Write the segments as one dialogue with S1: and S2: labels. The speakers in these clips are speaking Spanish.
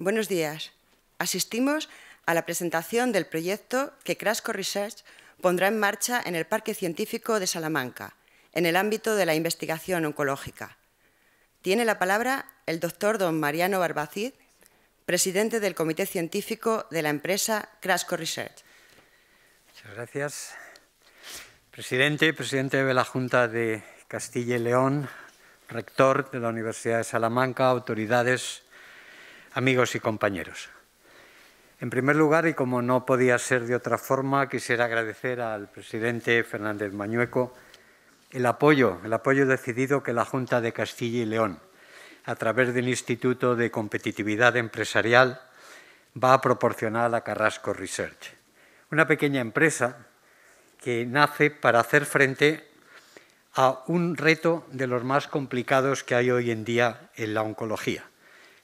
S1: Buenos días. Asistimos a la presentación del proyecto que Crasco Research pondrá en marcha en el Parque Científico de Salamanca, en el ámbito de la investigación oncológica. Tiene la palabra el doctor don Mariano Barbacid, presidente del Comité Científico de la empresa Crasco Research.
S2: Muchas gracias. Presidente, presidente de la Junta de Castilla y León, rector de la Universidad de Salamanca, autoridades amigos y compañeros. En primer lugar, y como no podía ser de otra forma, quisiera agradecer al presidente Fernández Mañueco el apoyo, el apoyo decidido que la Junta de Castilla y León, a través del Instituto de Competitividad Empresarial, va a proporcionar a Carrasco Research, una pequeña empresa que nace para hacer frente a un reto de los más complicados que hay hoy en día en la oncología,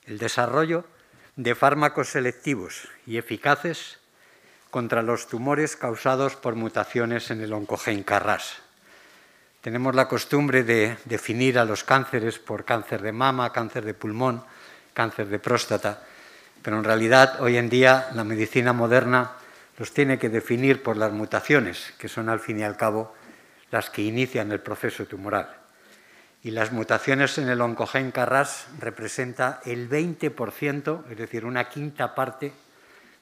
S2: el desarrollo de fármacos selectivos y eficaces contra los tumores causados por mutaciones en el oncogen Carras. Tenemos la costumbre de definir a los cánceres por cáncer de mama, cáncer de pulmón, cáncer de próstata, pero en realidad hoy en día la medicina moderna los tiene que definir por las mutaciones, que son al fin y al cabo las que inician el proceso tumoral y las mutaciones en el oncogen Carras representa el 20%, es decir, una quinta parte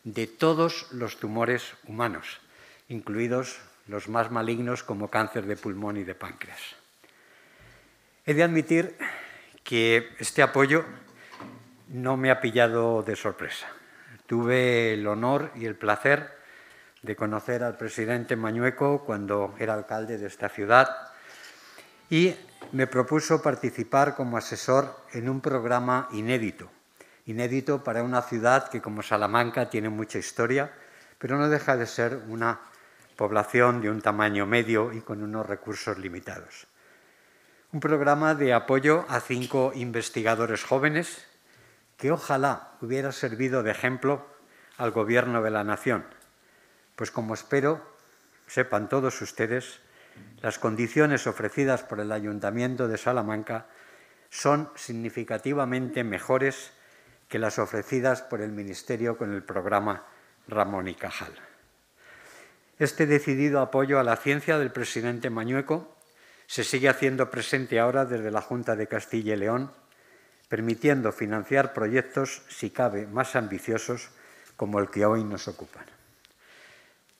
S2: de todos los tumores humanos, incluidos los más malignos como cáncer de pulmón y de páncreas. He de admitir que este apoyo no me ha pillado de sorpresa. Tuve el honor y el placer de conocer al presidente Mañueco cuando era alcalde de esta ciudad y me propuso participar como asesor en un programa inédito, inédito para una ciudad que como Salamanca tiene mucha historia, pero no deja de ser una población de un tamaño medio y con unos recursos limitados. Un programa de apoyo a cinco investigadores jóvenes que ojalá hubiera servido de ejemplo al Gobierno de la Nación, pues como espero sepan todos ustedes, las condiciones ofrecidas por el Ayuntamiento de Salamanca son significativamente mejores que las ofrecidas por el Ministerio con el programa Ramón y Cajal. Este decidido apoyo a la ciencia del presidente Mañueco se sigue haciendo presente ahora desde la Junta de Castilla y León, permitiendo financiar proyectos, si cabe, más ambiciosos como el que hoy nos ocupan.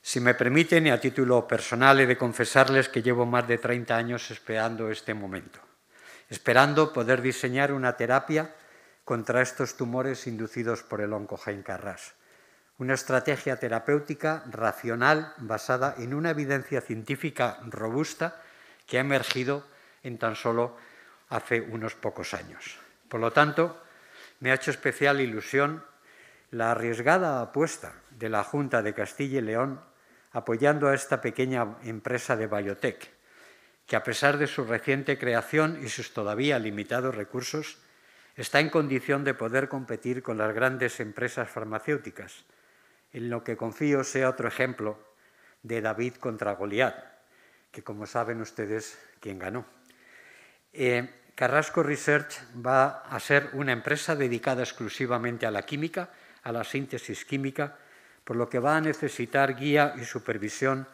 S2: Si me permiten, y a título personal, he de confesarles que llevo más de 30 años esperando este momento, esperando poder diseñar una terapia contra estos tumores inducidos por el oncogén Carras. Una estrategia terapéutica racional basada en una evidencia científica robusta que ha emergido en tan solo hace unos pocos años. Por lo tanto, me ha hecho especial ilusión la arriesgada apuesta de la Junta de Castilla y León apoyando a esta pequeña empresa de biotech, que a pesar de su reciente creación y sus todavía limitados recursos, está en condición de poder competir con las grandes empresas farmacéuticas, en lo que confío sea otro ejemplo de David contra Goliat, que como saben ustedes, ¿quién ganó? Eh, Carrasco Research va a ser una empresa dedicada exclusivamente a la química, a la síntesis química, por lo que va a necesitar guía y supervisión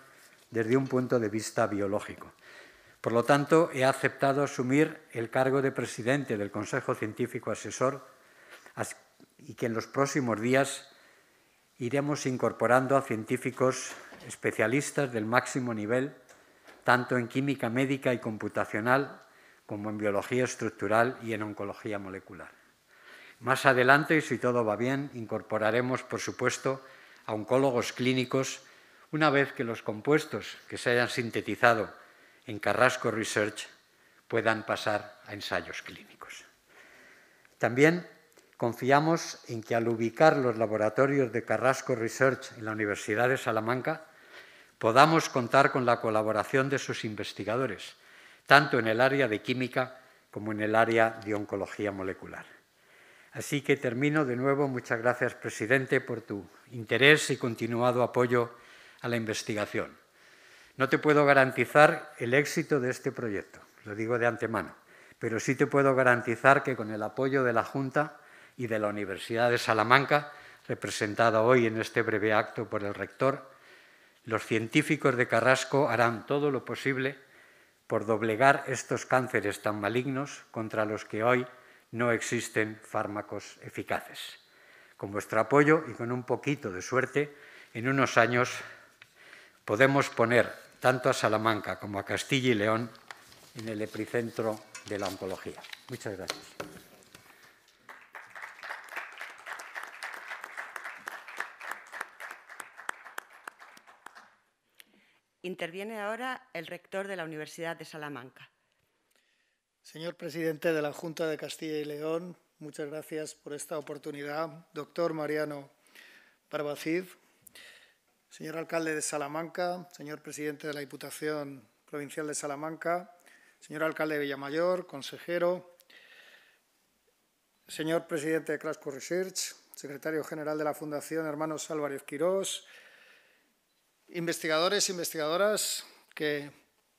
S2: desde un punto de vista biológico. Por lo tanto, he aceptado asumir el cargo de presidente del Consejo Científico Asesor y que en los próximos días iremos incorporando a científicos especialistas del máximo nivel, tanto en química médica y computacional como en biología estructural y en oncología molecular. Más adelante, y si todo va bien, incorporaremos, por supuesto, a oncólogos clínicos una vez que los compuestos que se hayan sintetizado en Carrasco Research puedan pasar a ensayos clínicos. También confiamos en que al ubicar los laboratorios de Carrasco Research en la Universidad de Salamanca, podamos contar con la colaboración de sus investigadores, tanto en el área de química como en el área de oncología molecular. Así que termino de nuevo. Muchas gracias, presidente, por tu interés y continuado apoyo a la investigación. No te puedo garantizar el éxito de este proyecto, lo digo de antemano, pero sí te puedo garantizar que con el apoyo de la Junta y de la Universidad de Salamanca, representada hoy en este breve acto por el rector, los científicos de Carrasco harán todo lo posible por doblegar estos cánceres tan malignos contra los que hoy no existen fármacos eficaces. Con vuestro apoyo y con un poquito de suerte, en unos años podemos poner tanto a Salamanca como a Castilla y León en el epicentro de la oncología. Muchas gracias.
S1: Interviene ahora el rector de la Universidad de Salamanca.
S3: Señor presidente de la Junta de Castilla y León, muchas gracias por esta oportunidad. Doctor Mariano Barbacid, señor alcalde de Salamanca, señor presidente de la Diputación Provincial de Salamanca, señor alcalde de Villamayor, consejero, señor presidente de Clasco Research, secretario general de la Fundación Hermanos Álvarez Quirós, investigadores e investigadoras que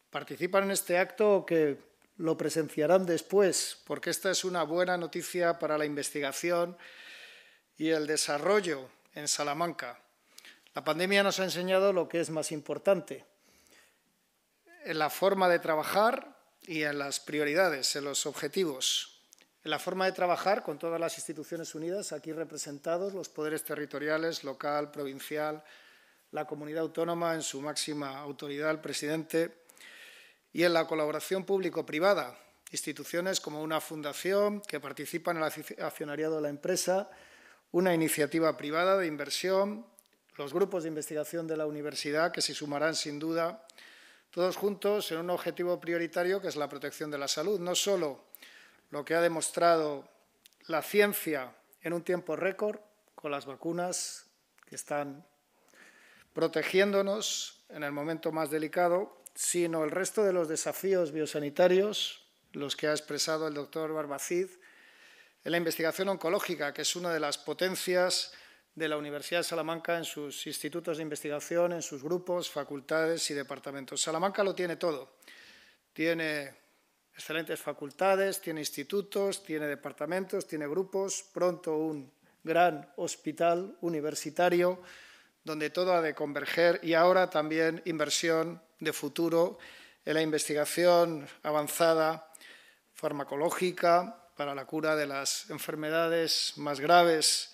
S3: participan en este acto que lo presenciarán después, porque esta es una buena noticia para la investigación y el desarrollo en Salamanca. La pandemia nos ha enseñado lo que es más importante, en la forma de trabajar y en las prioridades, en los objetivos, en la forma de trabajar con todas las instituciones unidas aquí representados, los poderes territoriales, local, provincial, la comunidad autónoma en su máxima autoridad, el presidente, y en la colaboración público-privada, instituciones como una fundación que participa en el accionariado de la empresa, una iniciativa privada de inversión, los grupos de investigación de la universidad que se sumarán sin duda, todos juntos en un objetivo prioritario que es la protección de la salud. No solo lo que ha demostrado la ciencia en un tiempo récord con las vacunas que están protegiéndonos en el momento más delicado, sino el resto de los desafíos biosanitarios, los que ha expresado el doctor Barbacid, en la investigación oncológica, que es una de las potencias de la Universidad de Salamanca en sus institutos de investigación, en sus grupos, facultades y departamentos. Salamanca lo tiene todo. Tiene excelentes facultades, tiene institutos, tiene departamentos, tiene grupos, pronto un gran hospital universitario donde todo ha de converger y ahora también inversión de futuro en la investigación avanzada farmacológica para la cura de las enfermedades más graves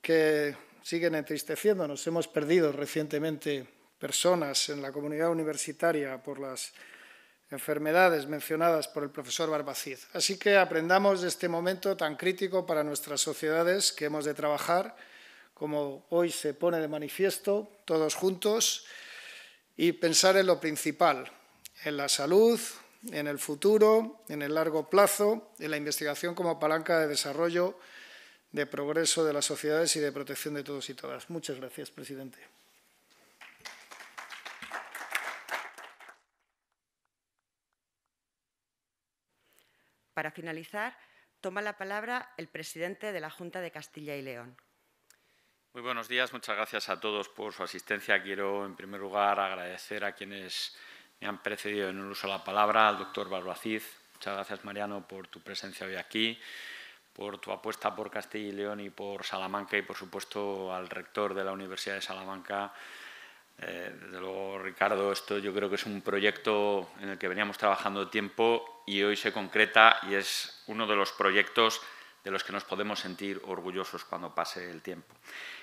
S3: que siguen entristeciendo nos Hemos perdido recientemente personas en la comunidad universitaria por las enfermedades mencionadas por el profesor Barbacid. Así que aprendamos de este momento tan crítico para nuestras sociedades que hemos de trabajar, como hoy se pone de manifiesto, todos juntos y pensar en lo principal, en la salud, en el futuro, en el largo plazo, en la investigación como palanca de desarrollo, de progreso de las sociedades y de protección de todos y todas. Muchas gracias, presidente.
S1: Para finalizar, toma la palabra el presidente de la Junta de Castilla y León.
S4: Muy buenos días, muchas gracias a todos por su asistencia. Quiero, en primer lugar, agradecer a quienes me han precedido en el uso de la palabra, al doctor Barbaciz. Muchas gracias, Mariano, por tu presencia hoy aquí, por tu apuesta por Castilla y León y por Salamanca y, por supuesto, al rector de la Universidad de Salamanca. Eh, desde luego, Ricardo, esto yo creo que es un proyecto en el que veníamos trabajando tiempo y hoy se concreta y es uno de los proyectos de los que nos podemos sentir orgullosos cuando pase el tiempo.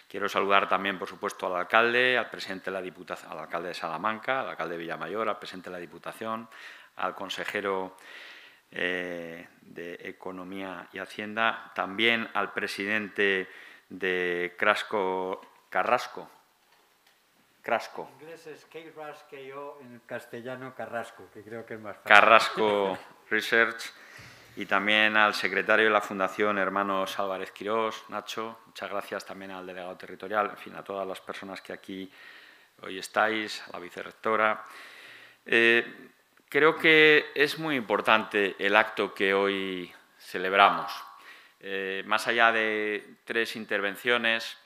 S4: Quiero saludar también, por supuesto, al alcalde, al presidente de la Diputación, al alcalde de Salamanca, al alcalde de Villamayor, al presidente de la Diputación, al consejero eh, de Economía y Hacienda, también al presidente de Crasco Carrasco. Crasco.
S2: En inglés en castellano Carrasco, que creo que es más fácil. Carrasco
S4: Research y también al secretario de la Fundación, hermanos Álvarez Quirós, Nacho, muchas gracias también al delegado territorial, en fin, a todas las personas que aquí hoy estáis, a la vicerrectora. Eh, creo que es muy importante el acto que hoy celebramos. Eh, más allá de tres intervenciones,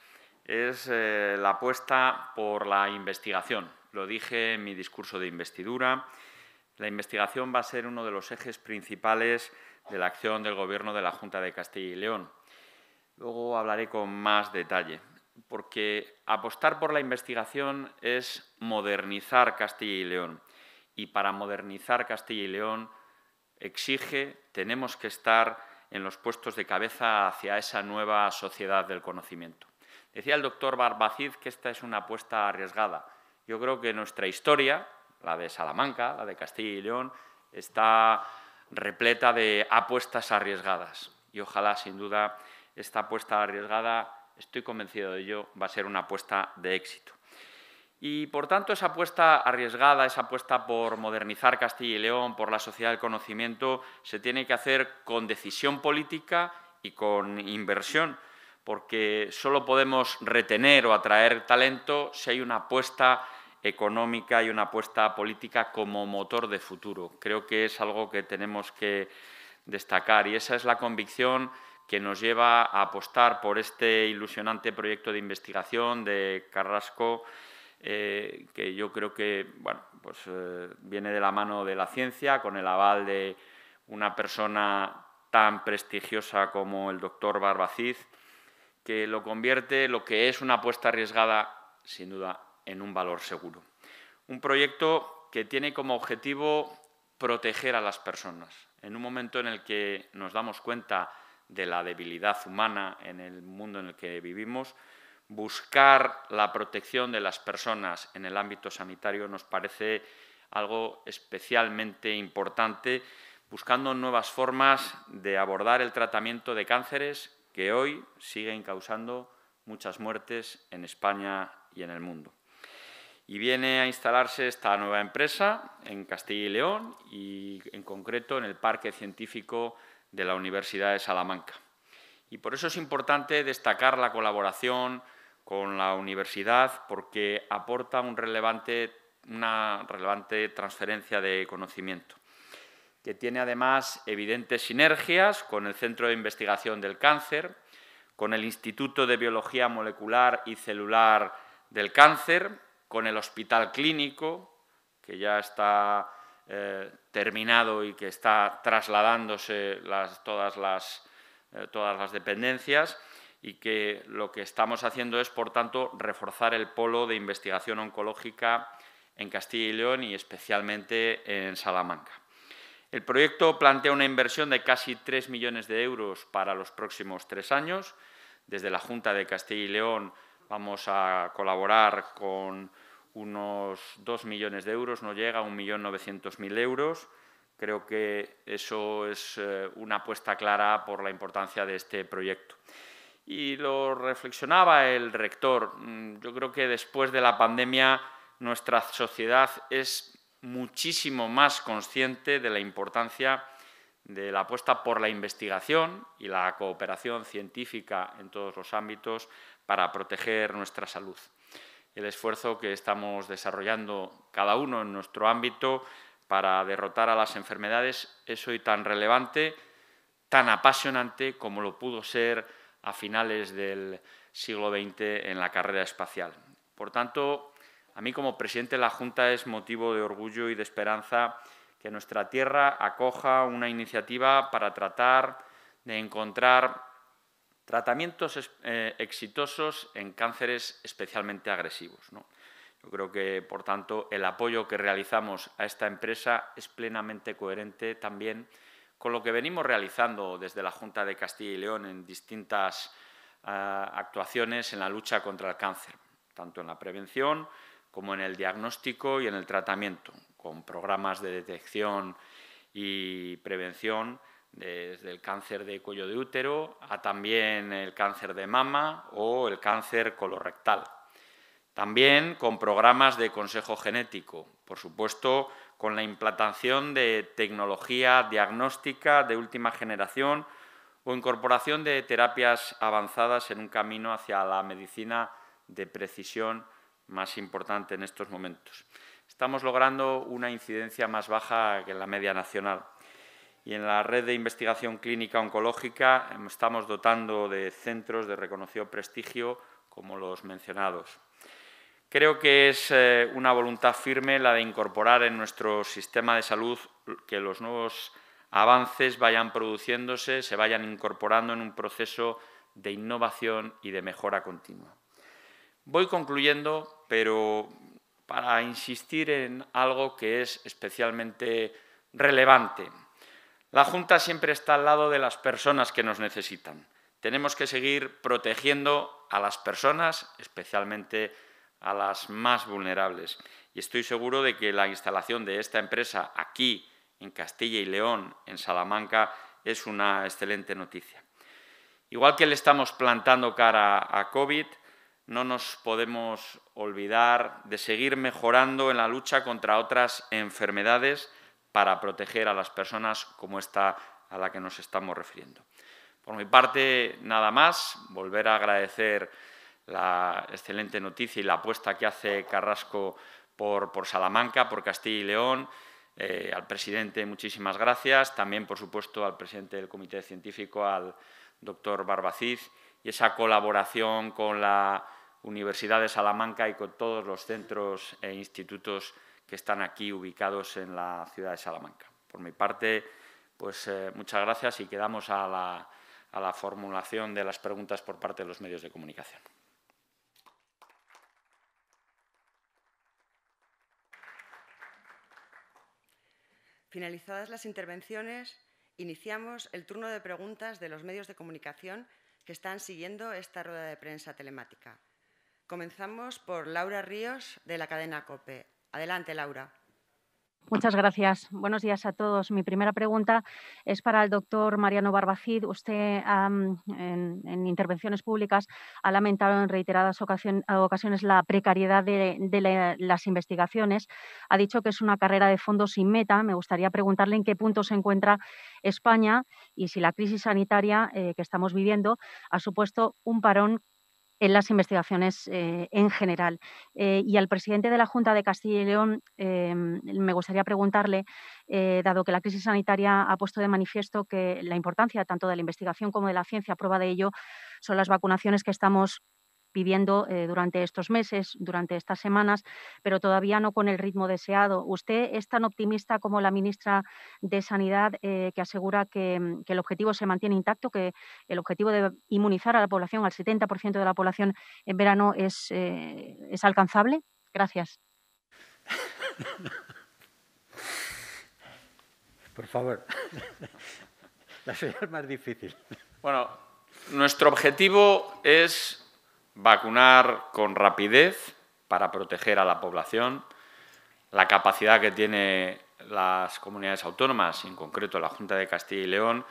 S4: es eh, la apuesta por la investigación. Lo dije en mi discurso de investidura. La investigación va a ser uno de los ejes principales de la acción del Gobierno de la Junta de Castilla y León. Luego hablaré con más detalle, porque apostar por la investigación es modernizar Castilla y León. Y para modernizar Castilla y León exige, tenemos que estar en los puestos de cabeza hacia esa nueva sociedad del conocimiento. Decía el doctor Barbacid que esta es una apuesta arriesgada. Yo creo que nuestra historia, la de Salamanca, la de Castilla y León, está repleta de apuestas arriesgadas. Y ojalá, sin duda, esta apuesta arriesgada, estoy convencido de ello, va a ser una apuesta de éxito. Y por tanto, esa apuesta arriesgada, esa apuesta por modernizar Castilla y León, por la sociedad del conocimiento, se tiene que hacer con decisión política y con inversión, porque solo podemos retener o atraer talento si hay una apuesta económica y una apuesta política como motor de futuro. Creo que es algo que tenemos que destacar y esa es la convicción que nos lleva a apostar por este ilusionante proyecto de investigación de Carrasco, eh, que yo creo que bueno, pues, eh, viene de la mano de la ciencia, con el aval de una persona tan prestigiosa como el doctor Barbaciz, que lo convierte lo que es una apuesta arriesgada, sin duda, en un valor seguro. Un proyecto que tiene como objetivo proteger a las personas. En un momento en el que nos damos cuenta de la debilidad humana en el mundo en el que vivimos, buscar la protección de las personas en el ámbito sanitario nos parece algo especialmente importante, buscando nuevas formas de abordar el tratamiento de cánceres que hoy siguen causando muchas muertes en España y en el mundo. Y viene a instalarse esta nueva empresa en Castilla y León y en concreto en el Parque Científico de la Universidad de Salamanca. Y por eso es importante destacar la colaboración con la universidad porque aporta una relevante transferencia de conocimiento, que tiene además evidentes sinergias con el Centro de Investigación del Cáncer, con el Instituto de Biología Molecular y Celular del Cáncer con el hospital clínico, que ya está eh, terminado y que está trasladándose todas, las, eh, todas las dependencias y que lo que estamos haciendo es, por tanto, reforzar el polo de investigación oncológica en Castilla y León y especialmente en Salamanca. El proyecto plantea una inversión de casi 3 millones de euros para los próximos tres años. Desde la Junta de Castilla y León Vamos a colaborar con unos 2 millones de euros, no llega a 1.900.000 euros. Creo que eso es eh, una apuesta clara por la importancia de este proyecto. Y lo reflexionaba el rector. Mm, yo creo que después de la pandemia nuestra sociedad es muchísimo más consciente de la importancia de la apuesta por la investigación y la cooperación científica en todos los ámbitos para proteger nuestra salud. El esfuerzo que estamos desarrollando cada uno en nuestro ámbito para derrotar a las enfermedades es hoy tan relevante, tan apasionante como lo pudo ser a finales del siglo XX en la carrera espacial. Por tanto, a mí como presidente de la Junta es motivo de orgullo y de esperanza que nuestra tierra acoja una iniciativa para tratar de encontrar Tratamientos eh, exitosos en cánceres especialmente agresivos. ¿no? Yo creo que, por tanto, el apoyo que realizamos a esta empresa es plenamente coherente también con lo que venimos realizando desde la Junta de Castilla y León en distintas ah, actuaciones en la lucha contra el cáncer, tanto en la prevención como en el diagnóstico y en el tratamiento, con programas de detección y prevención desde el cáncer de cuello de útero a también el cáncer de mama o el cáncer colorectal. También con programas de consejo genético, por supuesto con la implantación de tecnología diagnóstica de última generación o incorporación de terapias avanzadas en un camino hacia la medicina de precisión más importante en estos momentos. Estamos logrando una incidencia más baja que la media nacional y en la red de investigación clínica oncológica estamos dotando de centros de reconocido prestigio como los mencionados. Creo que es eh, una voluntad firme la de incorporar en nuestro sistema de salud que los nuevos avances vayan produciéndose, se vayan incorporando en un proceso de innovación y de mejora continua. Voy concluyendo, pero para insistir en algo que es especialmente relevante la Junta siempre está al lado de las personas que nos necesitan. Tenemos que seguir protegiendo a las personas, especialmente a las más vulnerables. Y estoy seguro de que la instalación de esta empresa aquí, en Castilla y León, en Salamanca, es una excelente noticia. Igual que le estamos plantando cara a COVID, no nos podemos olvidar de seguir mejorando en la lucha contra otras enfermedades para proteger a las personas como esta a la que nos estamos refiriendo. Por mi parte, nada más, volver a agradecer la excelente noticia y la apuesta que hace Carrasco por, Salamanca, por Castilla y León. Eh, al presidente, muchísimas gracias. También, por supuesto, al presidente del Comité Científico, al doctor Barbaciz, y esa colaboración con la Universidad de Salamanca y con todos los centros e institutos que están aquí ubicados en la ciudad de Salamanca. Por mi parte, pues eh, muchas gracias y quedamos a la, a la formulación de las preguntas por parte de los medios de comunicación.
S1: Finalizadas las intervenciones, iniciamos el turno de preguntas de los medios de comunicación que están siguiendo esta rueda de prensa telemática. Comenzamos por Laura Ríos, de la cadena COPE. Adelante, Laura.
S5: Muchas gracias. Buenos días a todos. Mi primera pregunta es para el doctor Mariano Barbacid. Usted en, intervenciones públicas ha lamentado en reiteradas ocasiones la precariedad de, las investigaciones. Ha dicho que es una carrera de fondo sin meta. Me gustaría preguntarle en qué punto se encuentra España y si la crisis sanitaria eh, que estamos viviendo ha supuesto un parón en las investigaciones eh, en general. Eh, y al presidente de la Junta de Castilla y León eh, me gustaría preguntarle, dado que la crisis sanitaria ha puesto de manifiesto que la importancia tanto de la investigación como de la ciencia, prueba de ello son las vacunaciones que estamos viviendo eh, durante estos meses, durante estas semanas, pero todavía no con el ritmo deseado. ¿Usted es tan optimista como la ministra de Sanidad eh, que asegura mm, que, el objetivo se mantiene intacto, que el objetivo de inmunizar a la población, al 70% de la población en verano, es, eh, alcanzable? Gracias.
S2: Por favor, la señora es más difícil.
S4: Bueno, nuestro
S2: objetivo
S4: es vacunar con rapidez para proteger a la población, la capacidad que tiene las comunidades autónomas, en concreto la Junta de Castilla y León,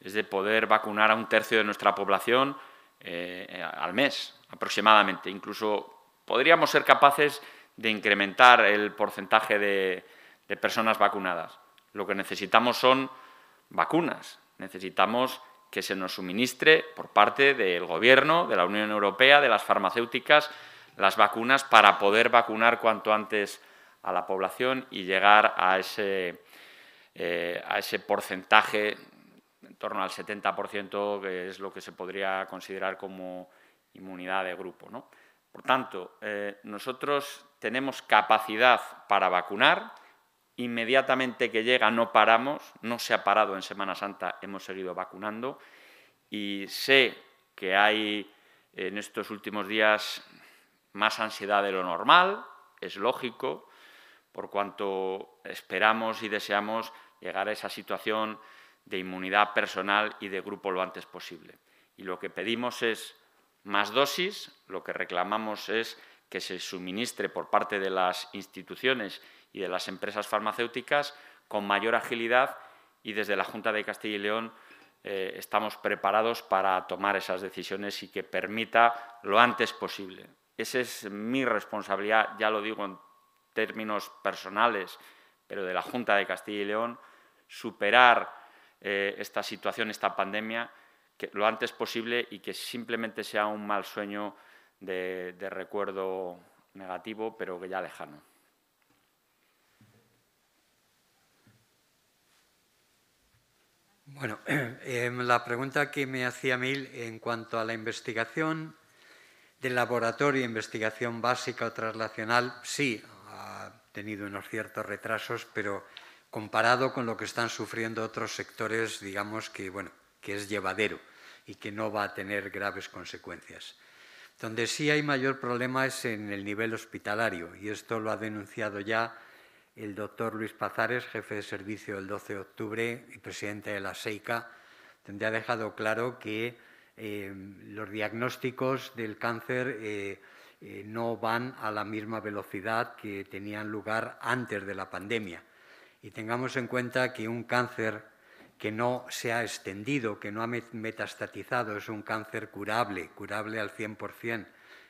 S4: es de poder vacunar a un tercio de nuestra población eh, al mes aproximadamente. Incluso podríamos ser capaces de incrementar el porcentaje de, de personas vacunadas. Lo que necesitamos son vacunas, necesitamos que se nos suministre por parte del Gobierno, de la Unión Europea, de las farmacéuticas, las vacunas para poder vacunar cuanto antes a la población y llegar a ese, eh, porcentaje en torno al 70%, que es lo que se podría considerar como inmunidad de grupo. ¿no? Por tanto, eh, nosotros tenemos capacidad para vacunar, Inmediatamente que llega no paramos, no se ha parado en Semana Santa, hemos seguido vacunando y sé que hay en estos últimos días más ansiedad de lo normal, es lógico, por cuanto esperamos y deseamos llegar a esa situación de inmunidad personal y de grupo lo antes posible. Y lo que pedimos es más dosis, lo que reclamamos es que se suministre por parte de las instituciones y de las empresas farmacéuticas con mayor agilidad y desde la Junta de Castilla y León eh, estamos preparados para tomar esas decisiones y que permita lo antes posible. Esa es mi responsabilidad, ya lo digo en términos personales, pero de la Junta de Castilla y León, superar eh, esta situación, esta pandemia, que, lo antes posible y que simplemente sea un mal sueño de, de recuerdo negativo, pero que ya lejano.
S2: Bueno, em, la pregunta que me hacía Mil en cuanto a la investigación del laboratorio, investigación básica o traslacional, sí, ha tenido unos ciertos retrasos, pero comparado con lo que están sufriendo otros sectores, digamos que, bueno, que es llevadero y que no va a tener graves consecuencias. Donde sí hay mayor problema es en el nivel hospitalario, y esto lo ha denunciado ya el doctor Luis Pazares, jefe de servicio del 12 de octubre y presidente de la SEICA, ha dejado claro que eh, los diagnósticos del cáncer eh, eh, no van a la misma velocidad que tenían lugar antes de la pandemia. Y tengamos en cuenta que un cáncer que no se ha extendido, que no ha metastatizado, es un cáncer curable, curable al 100%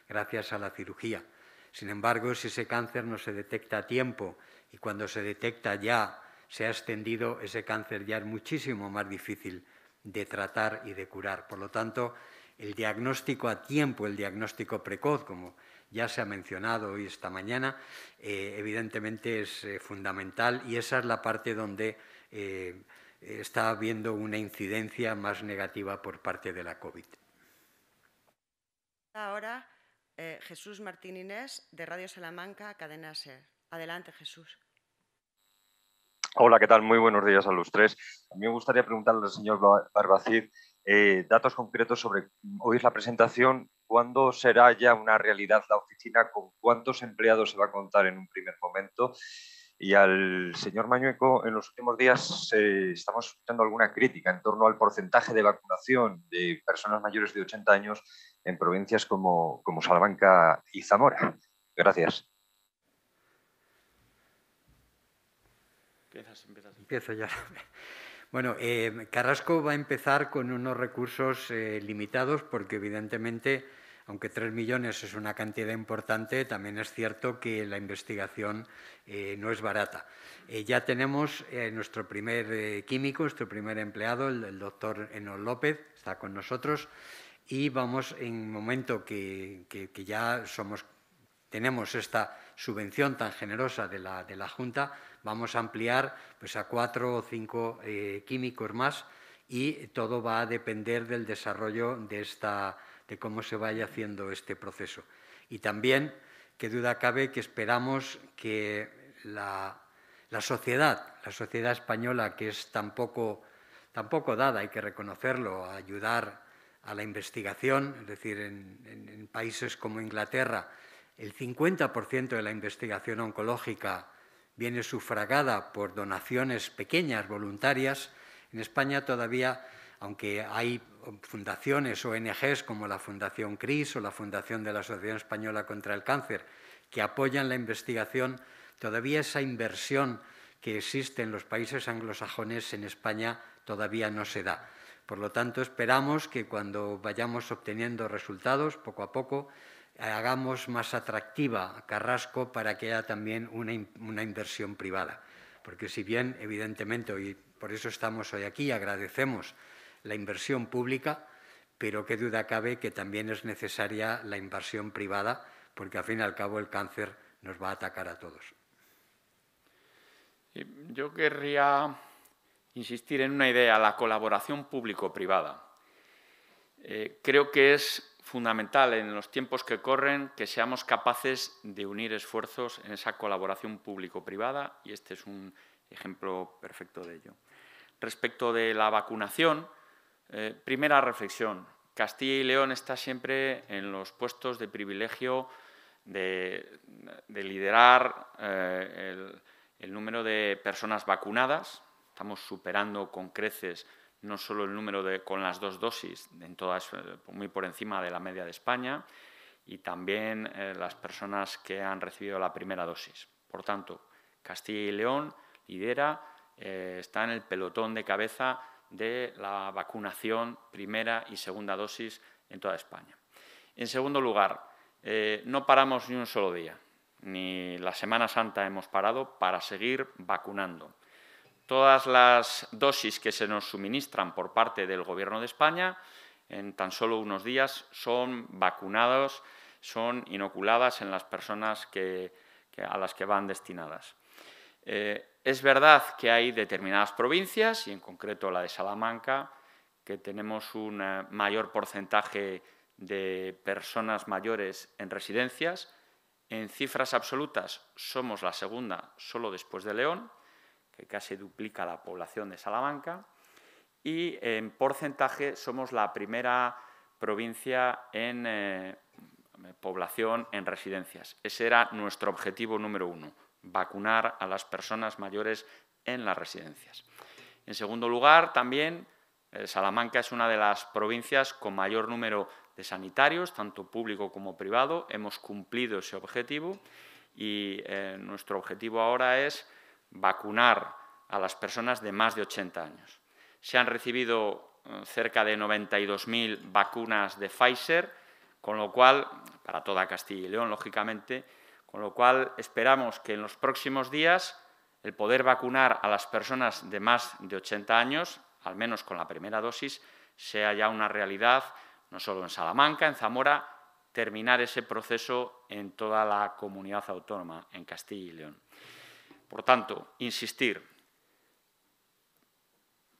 S2: gracias a la cirugía. Sin embargo, si ese cáncer no se detecta a tiempo y cuando se detecta ya, se ha extendido ese cáncer, ya es muchísimo más difícil de tratar y de curar. Por lo tanto, el diagnóstico a tiempo, el diagnóstico precoz, como ya se ha mencionado hoy esta mañana, eh, evidentemente es eh, fundamental y esa es la parte donde eh, está habiendo una incidencia más negativa por parte de la COVID.
S1: Ahora Jesús Martín Inés, de Radio Salamanca, Cadena SER. Adelante, Jesús.
S2: Hola, ¿qué tal? Muy buenos días a los tres. A mí me gustaría preguntarle al señor Barbacid eh, datos concretos sobre, oír la presentación, ¿cuándo será ya una realidad la oficina? ¿Con cuántos empleados se va a contar en un
S6: primer momento? Y al señor Mañueco, en los últimos días eh, estamos escuchando alguna crítica en torno al porcentaje de vacunación de personas mayores de 80 años
S2: en provincias como, como Salamanca y Zamora. Gracias. Empiezo ya. Bueno, em, Carrasco va a empezar con unos recursos eh, limitados porque evidentemente, aunque 3 millones es una cantidad importante, también es cierto que la investigación eh, no es barata. Eh, ya tenemos nuestro primer químico, nuestro primer empleado, el, doctor Eno López, está con nosotros y vamos en un momento que, ya tenemos esta subvención tan generosa de la Junta vamos a ampliar pues, a cuatro o cinco eh, químicos más y todo va a depender del desarrollo de, esta, de cómo se vaya haciendo este proceso. Y también, qué duda cabe, que esperamos que la, sociedad, la sociedad española, que es tampoco tampoco dada, hay que reconocerlo, a ayudar a la investigación, es decir, en, en países como Inglaterra, el 50% de la investigación oncológica viene sufragada por donaciones pequeñas, voluntarias. En España todavía, aunque hay fundaciones, ONGs como la Fundación CRIS o la Fundación de la Asociación Española contra el Cáncer, que apoyan la investigación, todavía esa inversión que existe en los países anglosajones en España todavía no se da. Por lo tanto, esperamos que cuando vayamos obteniendo resultados poco a poco, hagamos más atractiva a Carrasco para que haya también una, inversión privada. Porque si bien, evidentemente, y por eso estamos hoy aquí, agradecemos la inversión pública, pero qué duda cabe que también es necesaria la inversión privada, porque al fin y al cabo el cáncer nos va a atacar a todos. Yo querría insistir
S4: en una idea, la colaboración público-privada. Eh, creo que es fundamental en los tiempos que corren que seamos capaces de unir esfuerzos en esa colaboración público-privada y este es un ejemplo perfecto de ello. Respecto de la vacunación, eh, primera reflexión, Castilla y León está siempre en los puestos de privilegio de, liderar eh, el número de personas vacunadas, estamos superando con creces no solo el número de, con las dos dosis, en todas, eh, muy por encima de la media de España, y también eh, las personas que han recibido la primera dosis. Por tanto, Castilla y León lidera, eh, está en el pelotón de cabeza de la vacunación primera y segunda dosis en toda España. En segundo lugar, no paramos ni un solo día, ni la Semana Santa hemos parado para seguir vacunando todas las dosis que se nos suministran por parte del Gobierno de España, en tan solo unos días, son vacunados, son inoculadas en las personas a las que van destinadas. Eh, es verdad que hay determinadas provincias, y en concreto la de Salamanca, que tenemos un eh, mayor porcentaje de personas mayores en residencias. En cifras absolutas somos la segunda, solo después de León, que casi duplica la población de Salamanca, y en porcentaje somos la primera provincia en eh, población en residencias. Ese era nuestro objetivo número uno, vacunar a las personas mayores en las residencias. En segundo lugar, también eh, Salamanca es una de las provincias con mayor número de sanitarios, tanto público como privado. Hemos cumplido ese objetivo y eh, nuestro objetivo ahora es vacunar a las personas de más de 80 años. Se han recibido eh, cerca de 92.000 vacunas de Pfizer, con lo cual, para toda Castilla y León, lógicamente, con lo cual esperamos que en los próximos días el poder vacunar a las personas de más de 80 años, al menos con la primera dosis, sea ya una realidad, no solo en Salamanca, en Zamora, terminar ese proceso en toda la comunidad autónoma, en Castilla y León. Por tanto, insistir,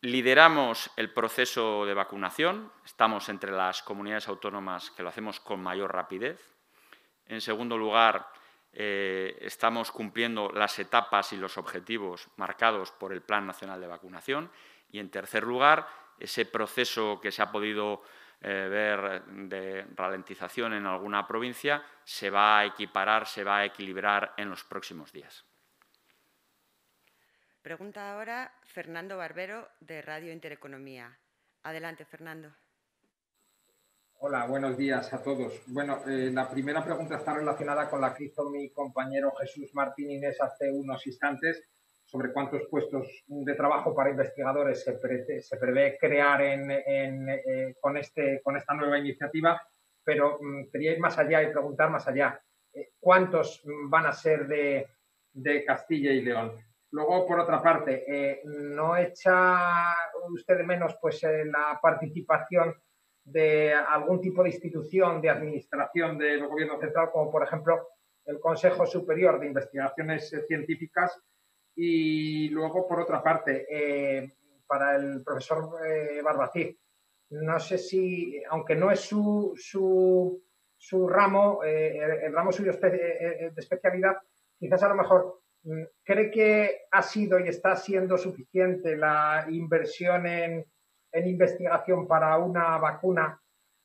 S4: lideramos el proceso de vacunación, estamos entre las comunidades autónomas que lo hacemos con mayor rapidez. En segundo lugar, eh, estamos cumpliendo las etapas y los objetivos marcados por el Plan Nacional de Vacunación. Y, en tercer lugar, ese proceso que se ha podido eh, ver de ralentización en alguna provincia se va a equiparar, se va a equilibrar en los próximos
S6: días.
S1: Pregunta ahora Fernando Barbero de Radio Intereconomía. Adelante, Fernando.
S6: Hola, buenos días a todos. Bueno, eh, la primera pregunta está relacionada con la que hizo mi compañero Jesús Martín Inés hace unos instantes sobre cuántos puestos de trabajo para investigadores se, prevé crear eh, con, este, con esta nueva iniciativa, pero mm, quería ir más allá y preguntar más allá. Eh, ¿Cuántos mm, van a ser de Castilla y León? Luego, por otra parte, eh, ¿no echa usted de menos pues, eh, la participación de algún tipo de institución de administración del gobierno central, como por ejemplo el Consejo Superior de Investigaciones eh, Científicas? Y luego, por otra parte, para el profesor Barbacid, no sé si, aunque no es su, su, su ramo, el, ramo suyo de especialidad, quizás a lo mejor ¿Cree que ha sido y está siendo suficiente la inversión en, investigación para una vacuna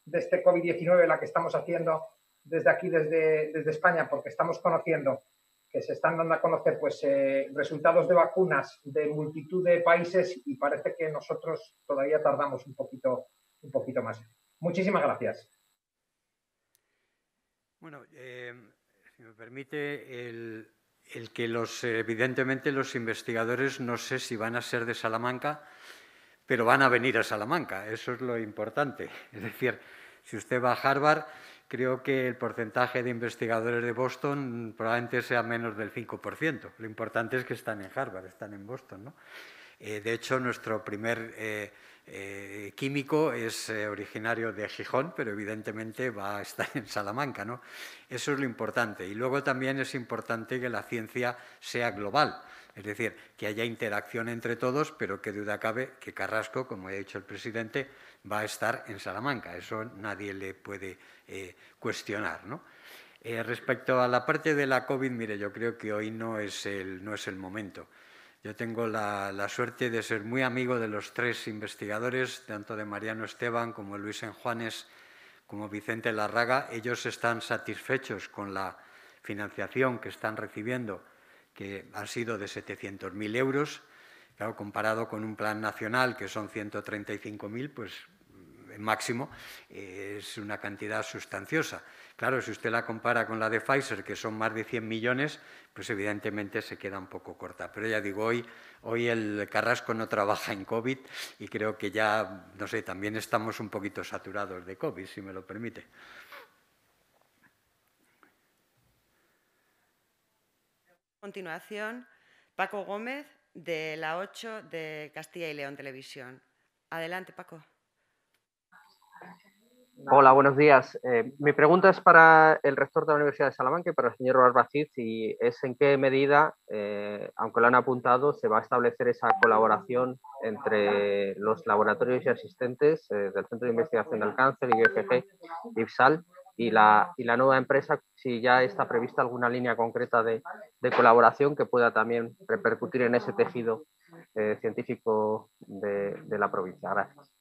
S6: de este COVID-19, la que estamos haciendo desde aquí, desde, España, porque estamos conociendo que se están dando a conocer pues, eh, resultados de vacunas de multitud de países y parece que nosotros todavía tardamos un poquito, un poquito más. Muchísimas gracias.
S2: Bueno, eh, si me permite, el, el que los, evidentemente los investigadores no sé si van a ser de Salamanca, pero van a venir a Salamanca, eso es lo importante. Es decir, si usted va a Harvard, creo que el porcentaje de investigadores de Boston probablemente sea menos del 5%. Lo importante es que están en Harvard, están en Boston. ¿no? Eh, de hecho, nuestro primer eh, eh, químico es eh, originario de Gijón, pero evidentemente va a estar en Salamanca. ¿no? Eso es lo importante. Y luego también es importante que la ciencia sea global, es decir, que haya interacción entre todos, pero que duda cabe que Carrasco, como ha dicho el presidente, va a estar en Salamanca. Eso nadie le puede eh, cuestionar. ¿no? Eh, respecto a la parte de la COVID, mire, yo creo que hoy no es el, no es el momento. Yo tengo la, suerte de ser muy amigo de los tres investigadores, tanto de Mariano Esteban como Luis Enjuanes, como Vicente Larraga. Ellos están satisfechos con la financiación que están recibiendo, que ha sido de 700.000 euros. Claro, comparado con un plan nacional que son 135.000, pues máximo, es una cantidad sustanciosa. Claro, si usted la compara con la de Pfizer, que son más de 100 millones, pues evidentemente se queda un poco corta. Pero ya digo, hoy, hoy el Carrasco no trabaja en COVID y creo que ya, no sé, también estamos un poquito saturados de COVID, si me lo permite.
S1: A continuación, Paco Gómez, de la 8 de Castilla y León Televisión. Adelante, Paco.
S6: Hola, buenos días. Eh, mi pregunta es para el rector de la Universidad de Salamanca y para el señor Barbacid, y es en qué medida, eh, aunque lo han apuntado, se va a establecer esa colaboración entre los laboratorios y asistentes eh, del Centro de Investigación del Cáncer, IFG, IFSAL, y la, y la nueva empresa, si ya está prevista alguna línea concreta de, colaboración que pueda también repercutir en ese tejido científico de, de la provincia. Gracias.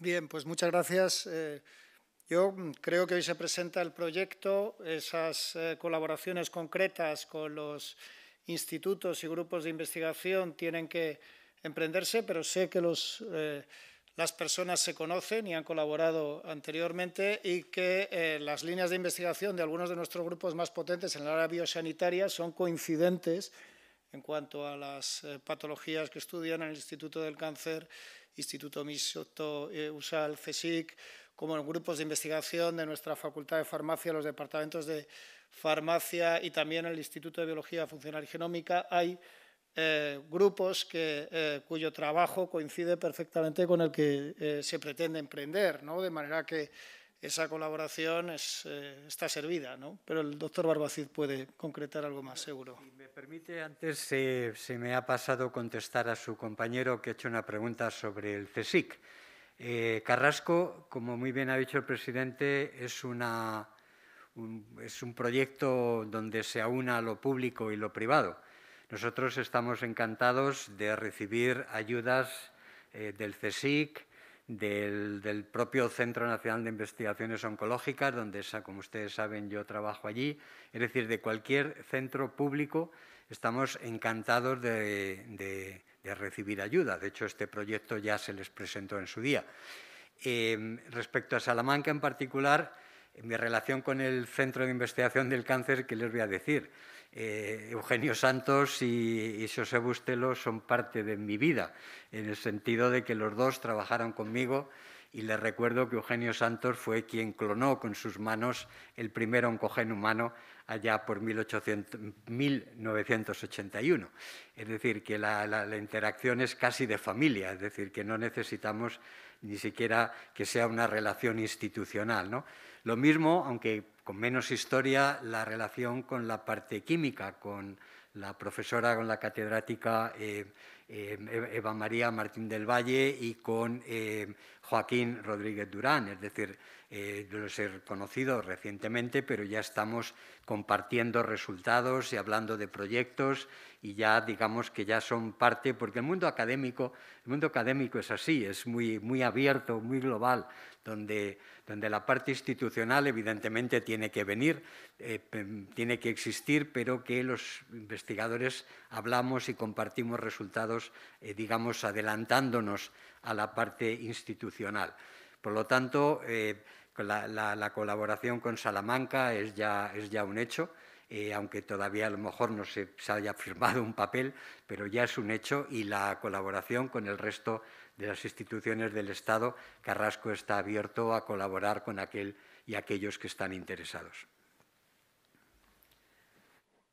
S3: Bien, pues muchas gracias. Eh, yo creo que hoy se presenta el proyecto, esas eh, colaboraciones concretas con los institutos y grupos de investigación tienen que emprenderse, pero sé que eh, las personas se conocen y han colaborado anteriormente y que las líneas de investigación de algunos de nuestros grupos más potentes en la área biosanitaria son coincidentes en cuanto a las patologías que estudian en el Instituto del Cáncer Instituto Misoto eh, USAL, CESIC, como en grupos de investigación de nuestra Facultad de Farmacia, los departamentos de farmacia y también el Instituto de Biología Funcional y Genómica, hay eh, grupos eh, cuyo trabajo coincide perfectamente con el que se pretende emprender, ¿no? de manera que esa colaboración eh, está servida, ¿no? Pero el doctor Barbacid puede concretar algo más, seguro. Si me permite,
S2: antes se me ha pasado contestar a su compañero que ha hecho una pregunta sobre el CSIC. Eh, Carrasco, como muy bien ha dicho el presidente, es, es un proyecto donde se aúna lo público y lo privado. Nosotros estamos encantados de recibir ayudas eh, del CSIC, del, propio Centro Nacional de Investigaciones Oncológicas, donde, como ustedes saben, yo trabajo allí, es decir, de cualquier centro público, estamos encantados de, recibir ayuda. De hecho, este proyecto ya se les presentó en su día. Em, respecto a Salamanca en particular, en mi relación con el Centro de Investigación del Cáncer, ¿qué les voy a decir? Eh, Eugenio Santos y, José Bustelo son parte de mi vida, en el sentido de que los dos trabajaron conmigo y les recuerdo que Eugenio Santos fue quien clonó con sus manos el primer oncogen humano allá por 1981. Es decir, que la, interacción es casi de familia, es decir, que no necesitamos ni siquiera que sea una relación institucional. ¿no? Lo mismo, aunque con menos historia la relación con la parte química, con la profesora, con la catedrática eh, eh, Eva María Martín del Valle y con eh, Joaquín Rodríguez Durán. Es decir, eh, los he conocido recientemente, pero ya estamos compartiendo resultados y hablando de proyectos y ya digamos que ya son parte, porque el mundo académico, el mundo académico es así, es muy, muy abierto, muy global, donde, donde la parte institucional evidentemente tiene que venir, eh, tiene que existir, pero que los investigadores hablamos y compartimos resultados, eh, digamos, adelantándonos a la parte institucional. Por lo tanto, eh, la, colaboración con Salamanca es ya, un hecho. Eh, aunque todavía a lo mejor no se, haya firmado un papel, pero ya es un hecho y la colaboración con el resto de las instituciones del Estado, Carrasco está abierto a colaborar con aquel y aquellos que están interesados.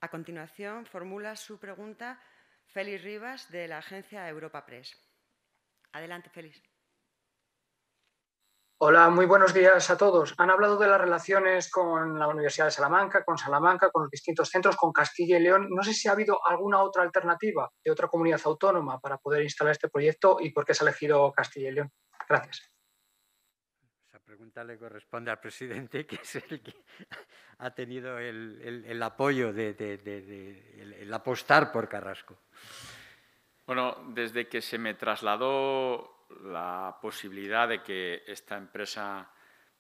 S1: A continuación, formula su pregunta Félix Rivas de la agencia Europa Press. Adelante, Félix.
S6: Hola, muy buenos días a todos. Han hablado de las relaciones con la Universidad de Salamanca, con Salamanca, con los distintos centros, con Castilla y León. No sé si ha habido alguna otra alternativa de otra comunidad autónoma para poder instalar este proyecto y por qué se ha elegido Castilla y León. Gracias.
S2: Esa pregunta le corresponde al presidente, que es el que ha tenido el, apoyo, de, el apostar por Carrasco.
S4: Bueno, desde que se me trasladó la posibilidad de que esta empresa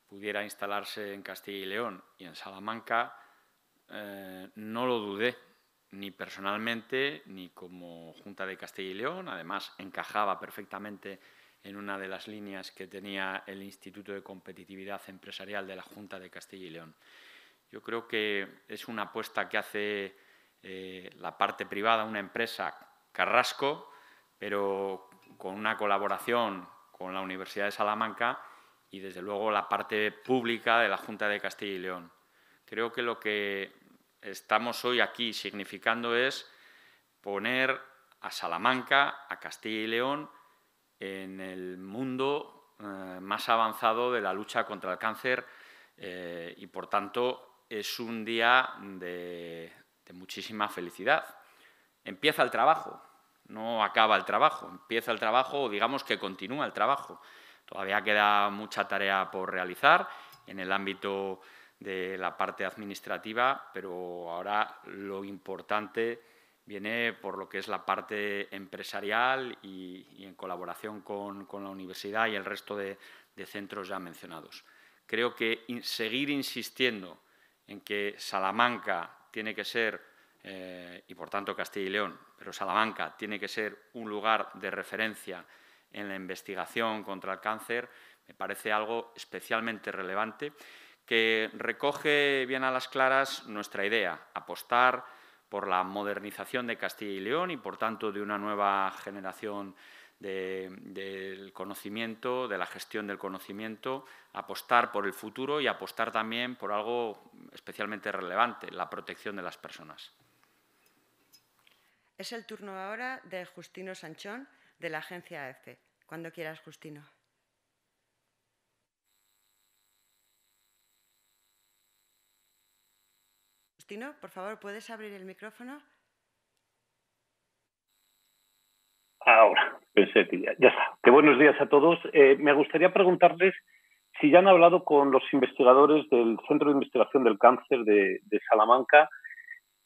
S4: pudiera instalarse en Castilla y León y en Salamanca, eh, no lo dudé, ni personalmente, ni como Junta de Castilla y León. Además, encajaba perfectamente en una de las líneas que tenía el Instituto de Competitividad Empresarial de la Junta de Castilla y León. Yo creo que es una apuesta que hace eh, la parte privada, una empresa Carrasco, pero con una colaboración con la Universidad de Salamanca y desde luego la parte pública de la Junta de Castilla y León. Creo que lo que estamos hoy aquí significando es poner a Salamanca, a Castilla y León, en el mundo eh, más avanzado de la lucha contra el cáncer eh, y, por tanto, es un día de muchísima felicidad. Empieza el trabajo, no acaba el trabajo, empieza el trabajo o digamos que continúa el trabajo. Todavía queda mucha tarea por realizar en el ámbito de la parte administrativa, pero ahora lo importante viene por lo que es la parte empresarial y, en colaboración con, la universidad y el resto de, centros ya mencionados. Creo que seguir insistiendo en que Salamanca tiene que ser eh, y por tanto Castilla y León, pero Salamanca tiene que ser un lugar de referencia en la investigación contra el cáncer, me parece algo especialmente relevante que recoge bien a las claras nuestra idea, apostar por la modernización de Castilla y León y, por tanto, de una nueva generación del conocimiento, de la gestión del conocimiento, apostar por el futuro y apostar también por algo especialmente relevante, la protección de las personas.
S1: Es el turno ahora de Justino Sanchón, de la agencia EFE. Cuando quieras, Justino. Justino, por favor, ¿puedes abrir el micrófono?
S2: Ahora, pensé ya, está. Que buenos días a todos. Eh, me gustaría preguntarles si ya han
S4: hablado con los investigadores del Centro de Investigación del Cáncer de Salamanca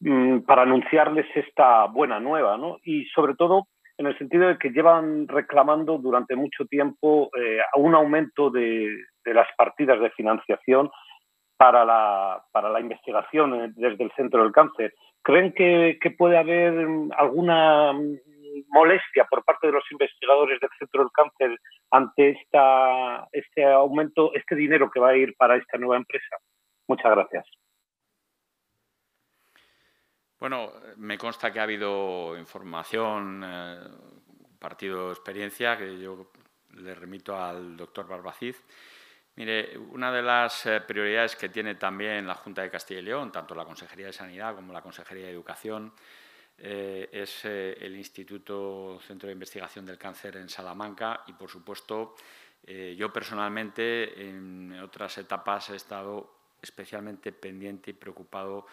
S4: Mm, para anunciarles esta buena nueva, ¿no? Y sobre todo en el sentido de que
S6: llevan reclamando durante mucho tiempo eh, un aumento de, las partidas de financiación para la, para la investigación eh, desde el centro del cáncer.
S3: ¿Creen que, que puede haber mm, alguna
S6: mm, molestia por parte de los investigadores del centro del cáncer ante esta, este aumento, este dinero
S4: que va a ir para esta nueva empresa? Muchas gracias. Bueno, me consta que ha habido información, eh, partido experiencia, que yo le remito al doctor Barbaciz. Mire, una de las eh, prioridades que tiene también la Junta de Castilla y León, tanto la Consejería de Sanidad como la Consejería de Educación, eh, es el Instituto Centro de Investigación del Cáncer en Salamanca y, por supuesto, yo personalmente en otras etapas he estado especialmente pendiente y preocupado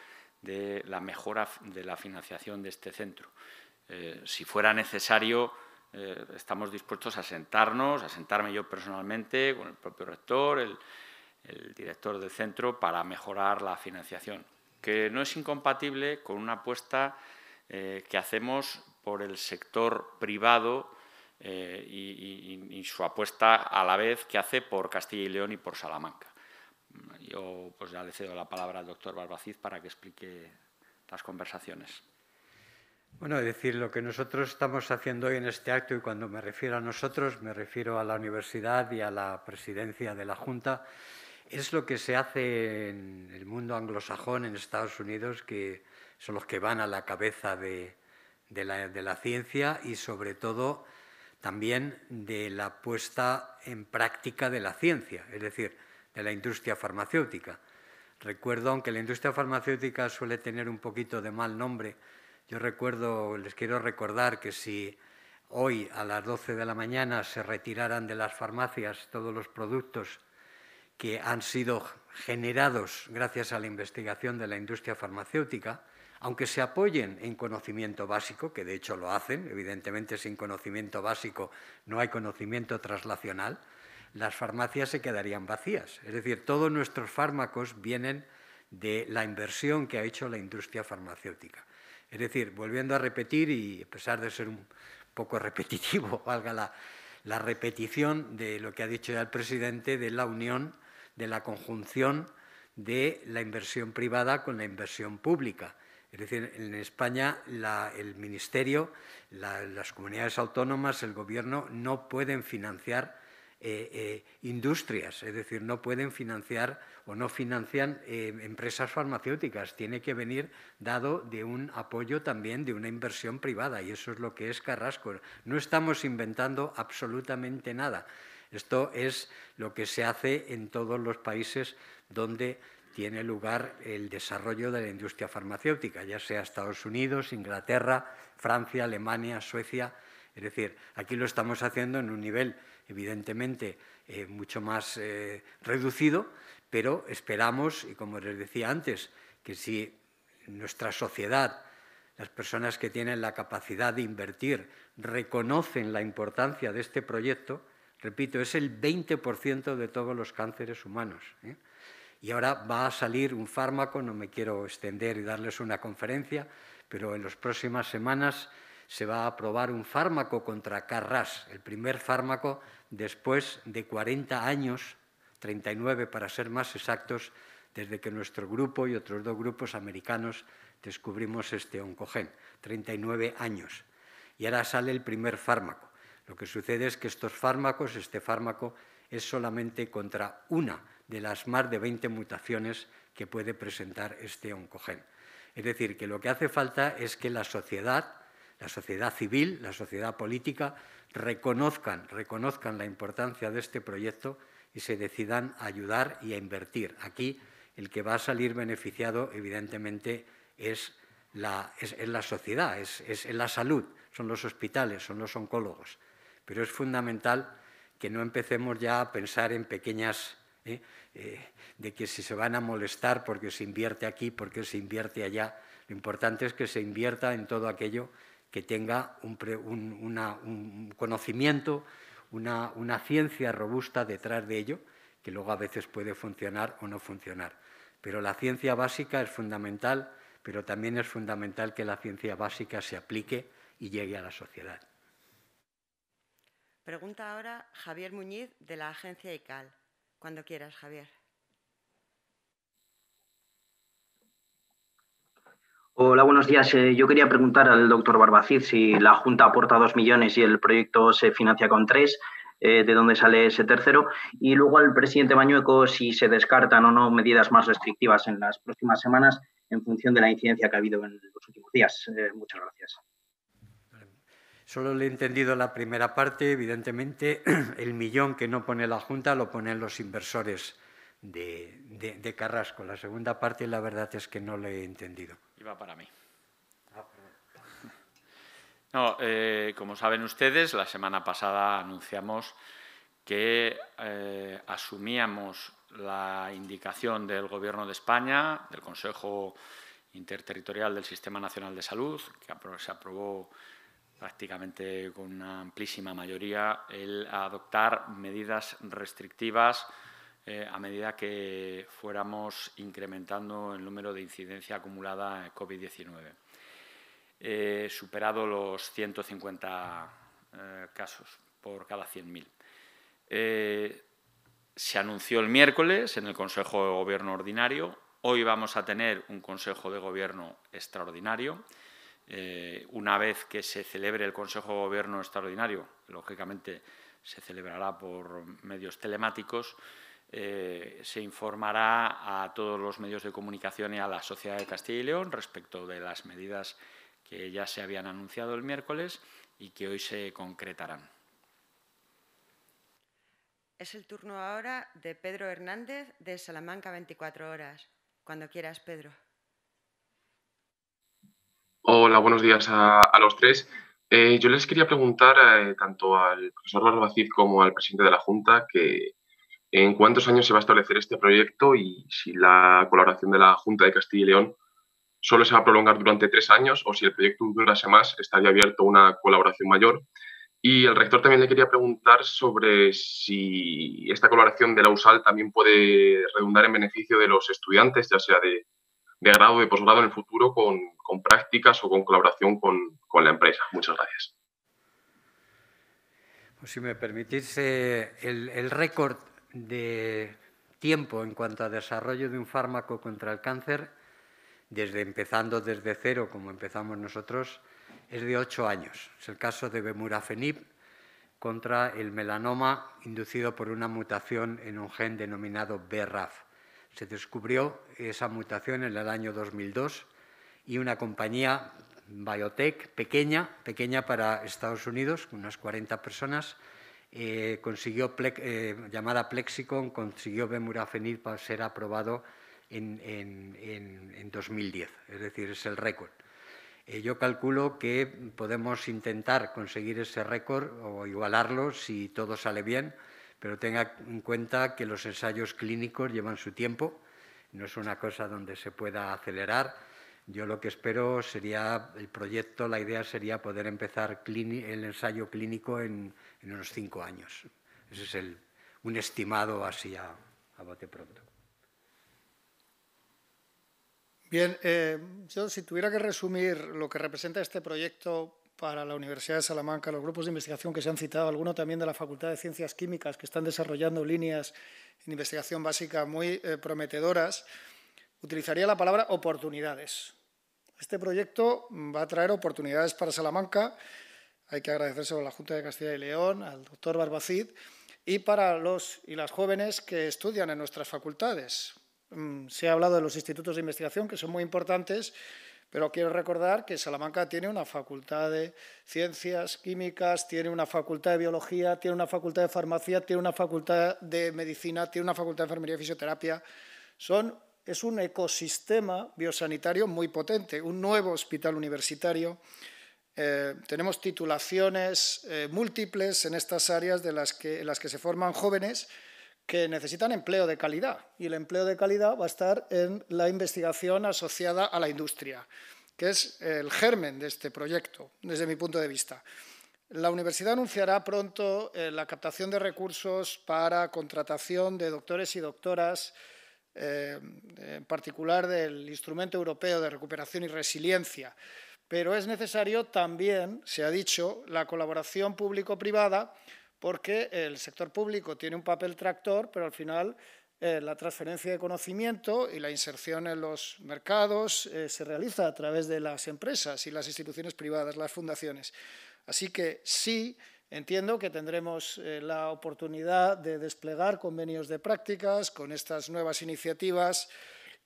S4: de la mejora de la financiación de este centro. Eh, si fuera necesario, eh, estamos dispuestos a sentarnos, a sentarme yo personalmente con el propio rector, el, director del centro, para mejorar la financiación, que no es incompatible con una apuesta eh, que hacemos por el sector privado y, su apuesta a la vez que hace por Castilla y León y por Salamanca. Yo pues ya le cedo la palabra al doctor Barbaciz para que explique las conversaciones.
S2: Bueno, es decir, lo que nosotros estamos haciendo hoy en este acto, y cuando me refiero a nosotros, me refiero a la universidad y a la presidencia de la Junta, es lo que se hace en el mundo anglosajón, en Estados Unidos, que son los que van a la cabeza de, la, de la, ciencia y sobre todo también de la puesta en práctica de la ciencia. Es decir, de la industria farmacéutica. Recuerdo, aunque la industria farmacéutica suele tener un poquito de mal nombre, yo les quiero recordar que si hoy a las 12 de la mañana se retiraran de las farmacias todos los productos que han sido generados gracias a la investigación de la industria farmacéutica, aunque se apoyen en conocimiento básico, que de hecho lo hacen, evidentemente sin conocimiento básico no hay conocimiento traslacional, las farmacias se quedarían vacías. Es decir, todos nuestros fármacos vienen de la inversión que ha hecho la industria farmacéutica. Es decir, volviendo a repetir, y a pesar de ser un poco repetitivo, valga la, repetición de lo que ha dicho ya el presidente, de la unión, de la conjunción de la inversión privada con la inversión pública. Es decir, en España el Ministerio, las comunidades autónomas, el Gobierno no pueden financiar eh, eh, industrias, es decir, no pueden financiar o no financian eh, empresas farmacéuticas, tiene que venir dado de un apoyo también de una inversión privada y eso es lo que es Carrasco. No estamos inventando absolutamente nada. Esto es lo que se hace en todos los países donde tiene lugar el desarrollo de la industria farmacéutica, ya sea Estados Unidos, Inglaterra, Francia, Alemania, Suecia. Es decir, aquí lo estamos haciendo en un nivel evidentemente eh, mucho más eh, reducido, pero esperamos, y como les decía antes, que si nuestra sociedad, las personas que tienen la capacidad de invertir, reconocen la importancia de este proyecto, repito, es el 20% de todos los cánceres humanos. ¿eh? Y ahora va a salir un fármaco, no me quiero extender y darles una conferencia, pero en las próximas semanas se va a aprobar un fármaco contra Carras, el primer fármaco después de 40 años, 39 para ser más exactos, desde que nuestro grupo y otros dos grupos americanos descubrimos este oncogen, 39 años. Y ahora sale el primer fármaco. Lo que sucede es que estos fármacos, este fármaco, es solamente contra una de las más de 20 mutaciones que puede presentar este oncogen. Es decir, que lo que hace falta es que la sociedad la sociedad civil, la sociedad política, reconozcan, reconozcan la importancia de este proyecto y se decidan a ayudar y a invertir. Aquí el que va a salir beneficiado, evidentemente, es la, es, la sociedad, es, la salud, son los hospitales, son los oncólogos. Pero es fundamental que no empecemos ya a pensar en pequeñas ¿eh? Eh, de que si se van a molestar porque se invierte aquí, porque se invierte allá. Lo importante es que se invierta en todo aquello que tenga un, conocimiento, una, una, ciencia robusta detrás de ello, que luego a veces puede funcionar o no funcionar. Pero la ciencia básica es fundamental, pero también es fundamental que la ciencia básica se aplique y llegue a la sociedad.
S1: Pregunta ahora Javier Muñiz de la agencia ICAL. Cuando quieras, Javier.
S6: Hola, buenos días. Eh, yo quería preguntar al doctor Barbacid si la Junta aporta dos millones y el proyecto se financia con tres. Eh, de dónde sale ese tercero. Y luego al presidente Bañueco si se descartan o no medidas más restrictivas en las próximas semanas en función de la incidencia que ha habido en los últimos días. Eh, muchas gracias.
S2: Solo le he entendido la primera parte. Evidentemente, el millón que no pone la Junta lo ponen los inversores de Carrasco. La segunda parte, la verdad es que no le he entendido y para mí.
S4: Ah, no, eh, como saben ustedes, la semana pasada anunciamos que eh, asumíamos la indicación del Gobierno de España, del Consejo Interterritorial del Sistema Nacional de Salud, que se aprobó prácticamente con una amplísima mayoría, el adoptar medidas restrictivas eh, a medida que fuéramos incrementando el número de incidencia acumulada en COVID-19. Eh, superado los 150 eh, casos por cada 100.000. se anunció el miércoles en el Consejo de Gobierno Ordinario. Hoy vamos a tener un Consejo de Gobierno extraordinario. una vez que se celebre el Consejo de Gobierno extraordinario, lógicamente se celebrará por medios telemáticos, eh, se informará a todos los medios de comunicación y a la sociedad de Castilla y León respecto de las medidas que ya se habían anunciado el miércoles y que hoy se concretarán.
S1: Es el turno ahora de Pedro Hernández de Salamanca 24 horas. Cuando quieras, Pedro.
S4: Hola, buenos días a, los tres. Eh, yo les quería preguntar eh, tanto al profesor Barbacid como al presidente de la Junta que ¿En cuántos años se va a establecer este proyecto y si la colaboración de la Junta de Castilla y León solo se va a prolongar durante tres años o si el proyecto durase más, estaría abierto una colaboración mayor? Y el rector también le quería preguntar sobre si esta colaboración de la USAL también puede redundar en beneficio de los estudiantes, ya sea de, grado o de posgrado en el futuro, con, prácticas o con colaboración con, la empresa. Muchas gracias.
S2: Pues si me permitís, eh, el, el récord de tiempo en cuanto a desarrollo de un fármaco contra el cáncer, desde empezando desde cero, como empezamos nosotros, es de ocho años. Es el caso de bemurafenib contra el melanoma inducido por una mutación en un gen denominado BRAF. Se descubrió esa mutación en el año 2002 y una compañía biotech pequeña, pequeña para Estados Unidos, con unas 40 personas, eh, consiguió eh, llamada Plexicon, consiguió bemurafenib para ser aprobado en, 2010, es decir, es el récord. Eh, yo calculo que podemos intentar conseguir ese récord o igualarlo si todo sale bien, pero tenga en cuenta que los ensayos clínicos llevan su tiempo, no es una cosa donde se pueda acelerar yo lo que espero sería, el proyecto, la idea sería poder empezar el ensayo clínico en, unos cinco años. Ese es un estimado así a, bote pronto.
S3: Bien, eh, yo si tuviera que resumir lo que representa este proyecto para la Universidad de Salamanca, los grupos de investigación que se han citado, alguno también de la Facultad de Ciencias Químicas que están desarrollando líneas en investigación básica muy eh, prometedoras, utilizaría la palabra oportunidades este proyecto va a traer oportunidades para Salamanca. Hay que agradecerse a la Junta de Castilla y León, al doctor Barbacid y para los y las jóvenes que estudian en nuestras facultades. Mm, se ha hablado de los institutos de investigación, que son muy importantes, pero quiero recordar que Salamanca tiene una facultad de ciencias químicas, tiene una facultad de biología, tiene una facultad de farmacia, tiene una facultad de medicina, tiene una facultad de enfermería y fisioterapia. Son es un ecosistema biosanitario muy potente, un nuevo hospital universitario. Eh, tenemos titulaciones eh, múltiples en estas áreas de las en las que se forman jóvenes que necesitan empleo de calidad y el empleo de calidad va a estar en la investigación asociada a la industria, que es el germen de este proyecto, desde mi punto de vista. La universidad anunciará pronto eh, la captación de recursos para contratación de doctores y doctoras eh, en particular del Instrumento Europeo de Recuperación y Resiliencia. Pero es necesario también, se ha dicho, la colaboración público-privada, porque el sector público tiene un papel tractor, pero al final eh, la transferencia de conocimiento y la inserción en los mercados eh, se realiza a través de las empresas y las instituciones privadas, las fundaciones. Así que sí, Entiendo que tendremos eh, la oportunidad de desplegar convenios de prácticas con estas nuevas iniciativas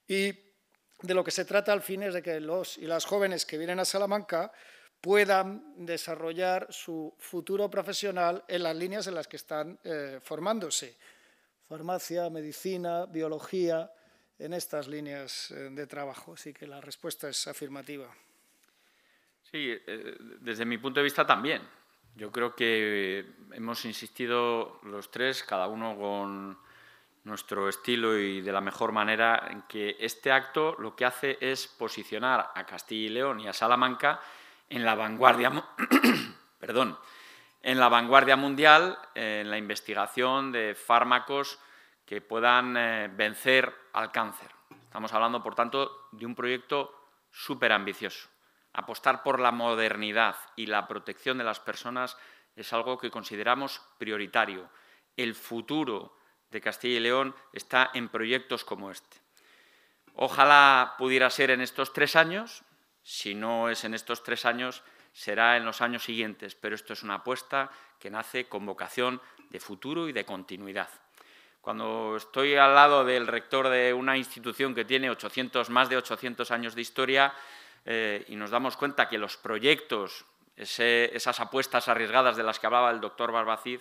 S3: y de lo que se trata al fin es de que los y las jóvenes que vienen a Salamanca puedan desarrollar su futuro profesional en las líneas en las que están eh, formándose. Farmacia, medicina, biología, en estas líneas eh, de trabajo. Así que la respuesta es afirmativa.
S4: Sí, desde mi punto de vista también. Yo creo que eh, hemos insistido los tres, cada uno con nuestro estilo y de la mejor manera, en que este acto lo que hace es posicionar a Castilla y León y a Salamanca en la vanguardia, perdón, en la vanguardia mundial en la investigación de fármacos que puedan eh, vencer al cáncer. Estamos hablando, por tanto, de un proyecto súper ambicioso. Apostar por la modernidad y la protección de las personas es algo que consideramos prioritario. El futuro de Castilla y León está en proyectos como este. Ojalá pudiera ser en estos tres años. Si no es en estos tres años, será en los años siguientes, pero esto es una apuesta que nace con vocación de futuro y de continuidad. Cuando estoy al lado del rector de una institución que tiene 800, más de 800 años de historia, eh, y nos damos cuenta que los proyectos, esas apuestas arriesgadas de las que hablaba el doctor Barbacid,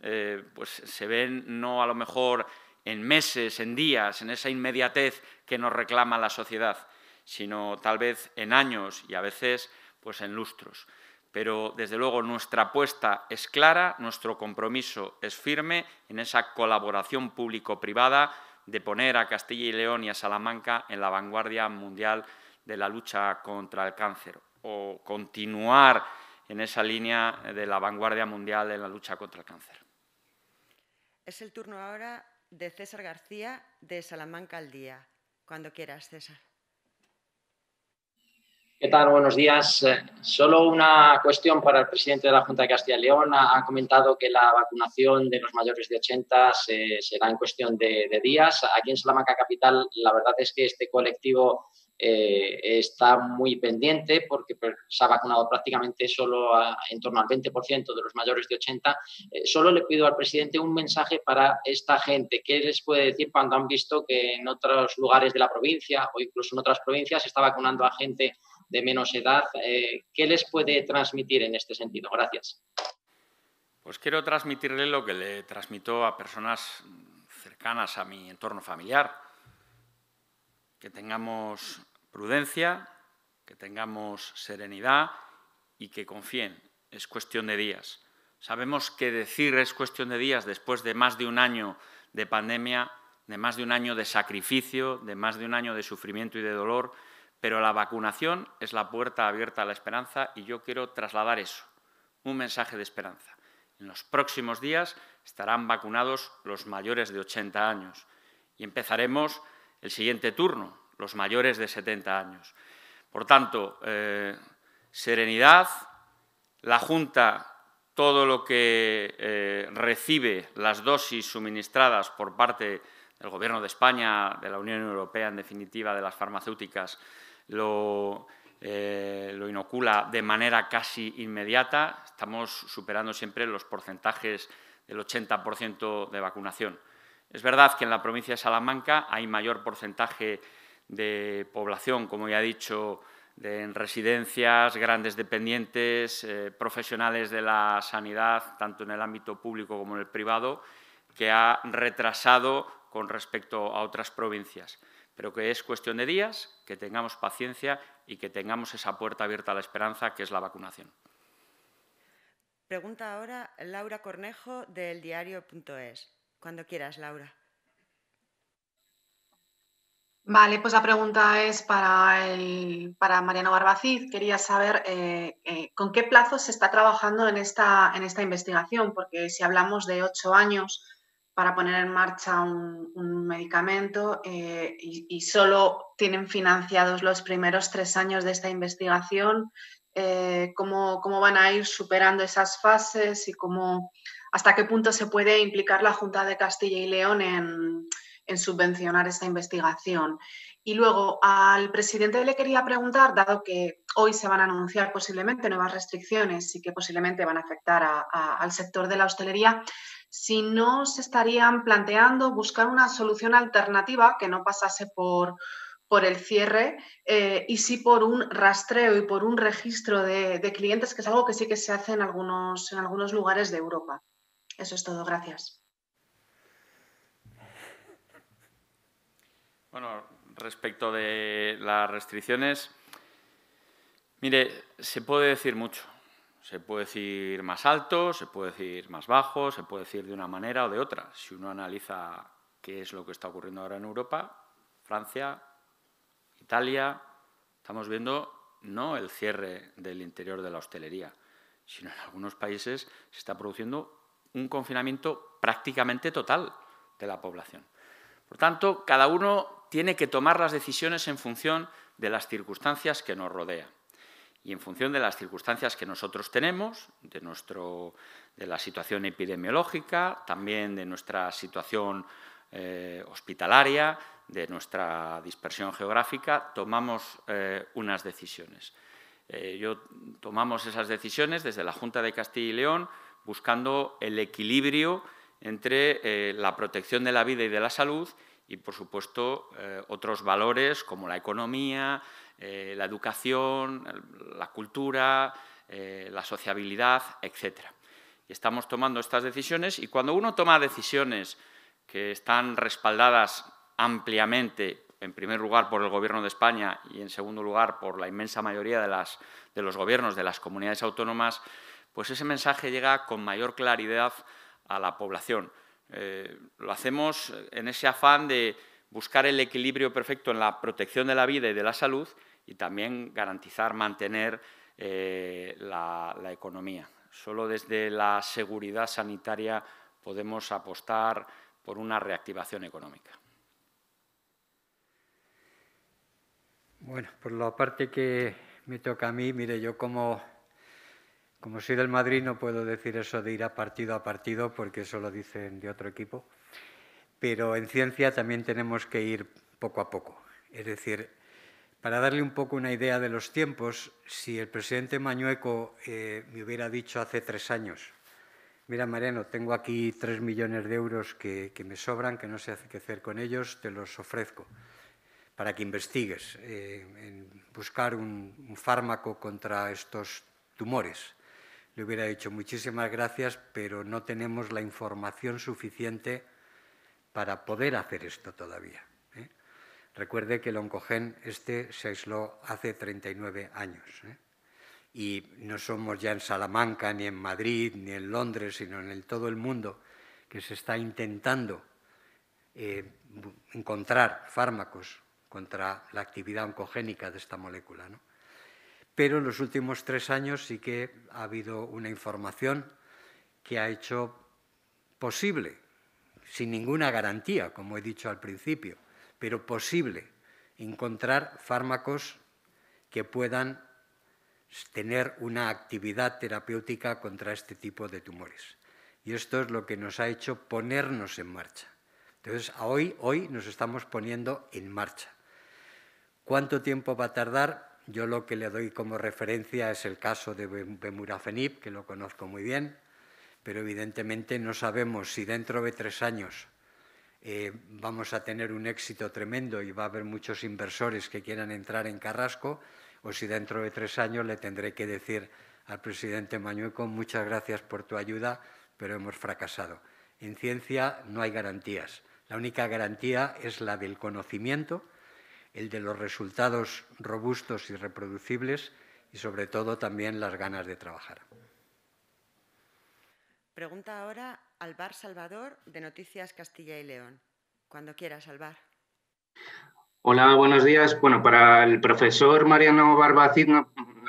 S4: eh, pues se ven no a lo mejor en meses, en días, en esa inmediatez que nos reclama la sociedad, sino tal vez en años y a veces pues, en lustros. Pero desde luego nuestra apuesta es clara, nuestro compromiso es firme en esa colaboración público-privada de poner a Castilla y León y a Salamanca en la vanguardia mundial de la lucha contra el cáncer o continuar en esa línea de la vanguardia mundial en la lucha contra el cáncer.
S1: Es el turno ahora de César García de Salamanca al Día. Cuando quieras, César.
S6: ¿Qué tal? Buenos días. Eh, solo una cuestión para el presidente de la Junta de Castilla y León. Ha,
S4: comentado que la vacunación de los mayores de 80 eh, será en cuestión de días. Aquí en Salamanca Capital, la verdad es que este colectivo eh, está muy
S6: pendiente porque pues, se ha vacunado prácticamente solo en torno al 20% de los mayores de 80. Eh, solo le pido al presidente un mensaje para esta gente. ¿Qué les puede decir cuando han visto que en otros lugares de la provincia o incluso en otras provincias se está vacunando a gente
S5: de menos edad? Eh, ¿Qué les puede transmitir en este sentido? Gracias.
S4: Pues quiero transmitirle lo que le transmito a personas cercanas a mi entorno familiar que tengamos prudencia, que tengamos serenidad y que confíen. Es cuestión de días. Sabemos que decir es cuestión de días después de más de un año de pandemia, de más de un año de sacrificio, de más de un año de sufrimiento y de dolor, pero la vacunación es la puerta abierta a la esperanza y yo quiero trasladar eso, un mensaje de esperanza. En los próximos días estarán vacunados los mayores de 80 años y empezaremos el siguiente turno, los mayores de 70 años. Por tanto, eh, serenidad, la Junta todo lo que eh, recibe las dosis suministradas por parte del Gobierno de España, de la Unión Europea, en definitiva, de las farmacéuticas, lo, eh, lo inocula de manera casi inmediata. Estamos superando siempre los porcentajes del 80% de vacunación. Es verdad que en la provincia de Salamanca hay mayor porcentaje de población, como ya he dicho, de, en residencias, grandes dependientes, eh, profesionales de la sanidad, tanto en el ámbito público como en el privado, que ha retrasado con respecto a otras provincias, pero que es cuestión de días, que tengamos paciencia y que tengamos esa puerta abierta a la esperanza, que es la vacunación.
S1: Pregunta ahora Laura Cornejo del diario.es. Cuando quieras, Laura.
S5: Vale, pues la pregunta es para, el, para Mariano Barbacid. Quería saber eh, eh, con qué plazo se está trabajando en esta, en esta investigación, porque si hablamos de ocho años para poner en marcha un, medicamento eh, y, solo tienen financiados los primeros tres años de esta investigación, ¿cómo, ¿cómo, van a ir superando esas fases y cómo, hasta qué punto se puede implicar la Junta de Castilla y León en en subvencionar esta investigación. Y luego al presidente le quería preguntar, dado que hoy se van a anunciar posiblemente nuevas restricciones y que posiblemente van a afectar al sector de la hostelería, si no se estarían planteando buscar una solución alternativa que no pasase por, por el cierre eh, y sí por un rastreo y por un registro de, de, clientes, que es algo que sí que se hace en algunos, en algunos lugares de Europa. Eso es todo, gracias.
S4: Bueno, respecto de las restricciones, mire, se puede decir mucho. Se puede decir más alto, se puede decir más bajo, se puede decir de una manera o de otra. Si uno analiza qué es lo que está ocurriendo ahora en Europa, Francia, Italia, estamos viendo no el cierre del interior de la hostelería, sino en algunos países se está produciendo un confinamiento prácticamente total de la población. Por tanto, cada uno tiene que tomar las decisiones en función de las circunstancias que nos rodea. y en función de las circunstancias que nosotros tenemos, de, la situación epidemiológica, también de nuestra situación eh, hospitalaria, de nuestra dispersión geográfica, tomamos eh, unas decisiones. Eh, yo tomamos esas decisiones desde la Junta de Castilla y León buscando el equilibrio entre la protección de la vida y de la salud y, por supuesto, eh, otros valores como la economía, eh, la educación, la cultura, eh, la sociabilidad, etc. Y estamos tomando estas decisiones y cuando uno toma decisiones que están respaldadas ampliamente, en primer lugar por el Gobierno de España y en segundo lugar por la inmensa mayoría de, de los gobiernos de las comunidades autónomas, pues ese mensaje llega con mayor claridad a la población. Eh, lo hacemos en ese afán de buscar el equilibrio perfecto en la protección de la vida y de la salud y también garantizar, mantener eh, la, la economía. Solo desde la seguridad sanitaria podemos apostar por una reactivación económica.
S2: Bueno, por la parte que me toca a mí, mire, yo como como soy del Madrid no puedo decir eso de ir a partido a partido porque eso lo dicen de otro equipo, pero en ciencia también tenemos que ir poco a poco. Es decir, para darle un poco una idea de los tiempos, si el presidente Mañueco eh, me hubiera dicho hace tres años, mira Mariano, tengo aquí tres millones de euros que, me sobran, que no sé qué hacer con ellos, te los ofrezco para que investigues eh, en buscar un fármaco contra estos tumores le hubiera dicho muchísimas gracias, pero no tenemos la información suficiente para poder hacer esto todavía. ¿eh? Recuerde que el oncogen este se aisló hace 39 años. ¿eh? Y no somos ya en Salamanca, ni en Madrid, ni en Londres, sino en todo el mundo que se está intentando eh, encontrar fármacos contra la actividad oncogénica de esta molécula. ¿no? pero en los últimos tres años sí que ha habido una información que ha hecho posible, sin ninguna garantía, como he dicho al principio, pero posible encontrar fármacos que puedan tener una actividad terapéutica contra este tipo de tumores. Y esto es lo que nos ha hecho ponernos en marcha. Entonces, hoy, hoy nos estamos poniendo en marcha. ¿Cuánto tiempo va a tardar? Yo lo que le doy como referencia es el caso de Bemurafenib, que lo conozco muy bien, pero evidentemente no sabemos si dentro de tres años eh, vamos a tener un éxito tremendo y va a haber muchos inversores que quieran entrar en Carrasco, o si dentro de tres años le tendré que decir al presidente Mañueco, muchas gracias por tu ayuda, pero hemos fracasado. En ciencia no hay garantías. La única garantía es la del conocimiento el de los resultados robustos y reproducibles y sobre todo también las ganas de trabajar.
S1: Pregunta ahora Alvar Salvador de Noticias Castilla y León. Cuando quieras, Alvar.
S6: Hola, buenos días. Bueno, para el profesor Mariano Barbacid,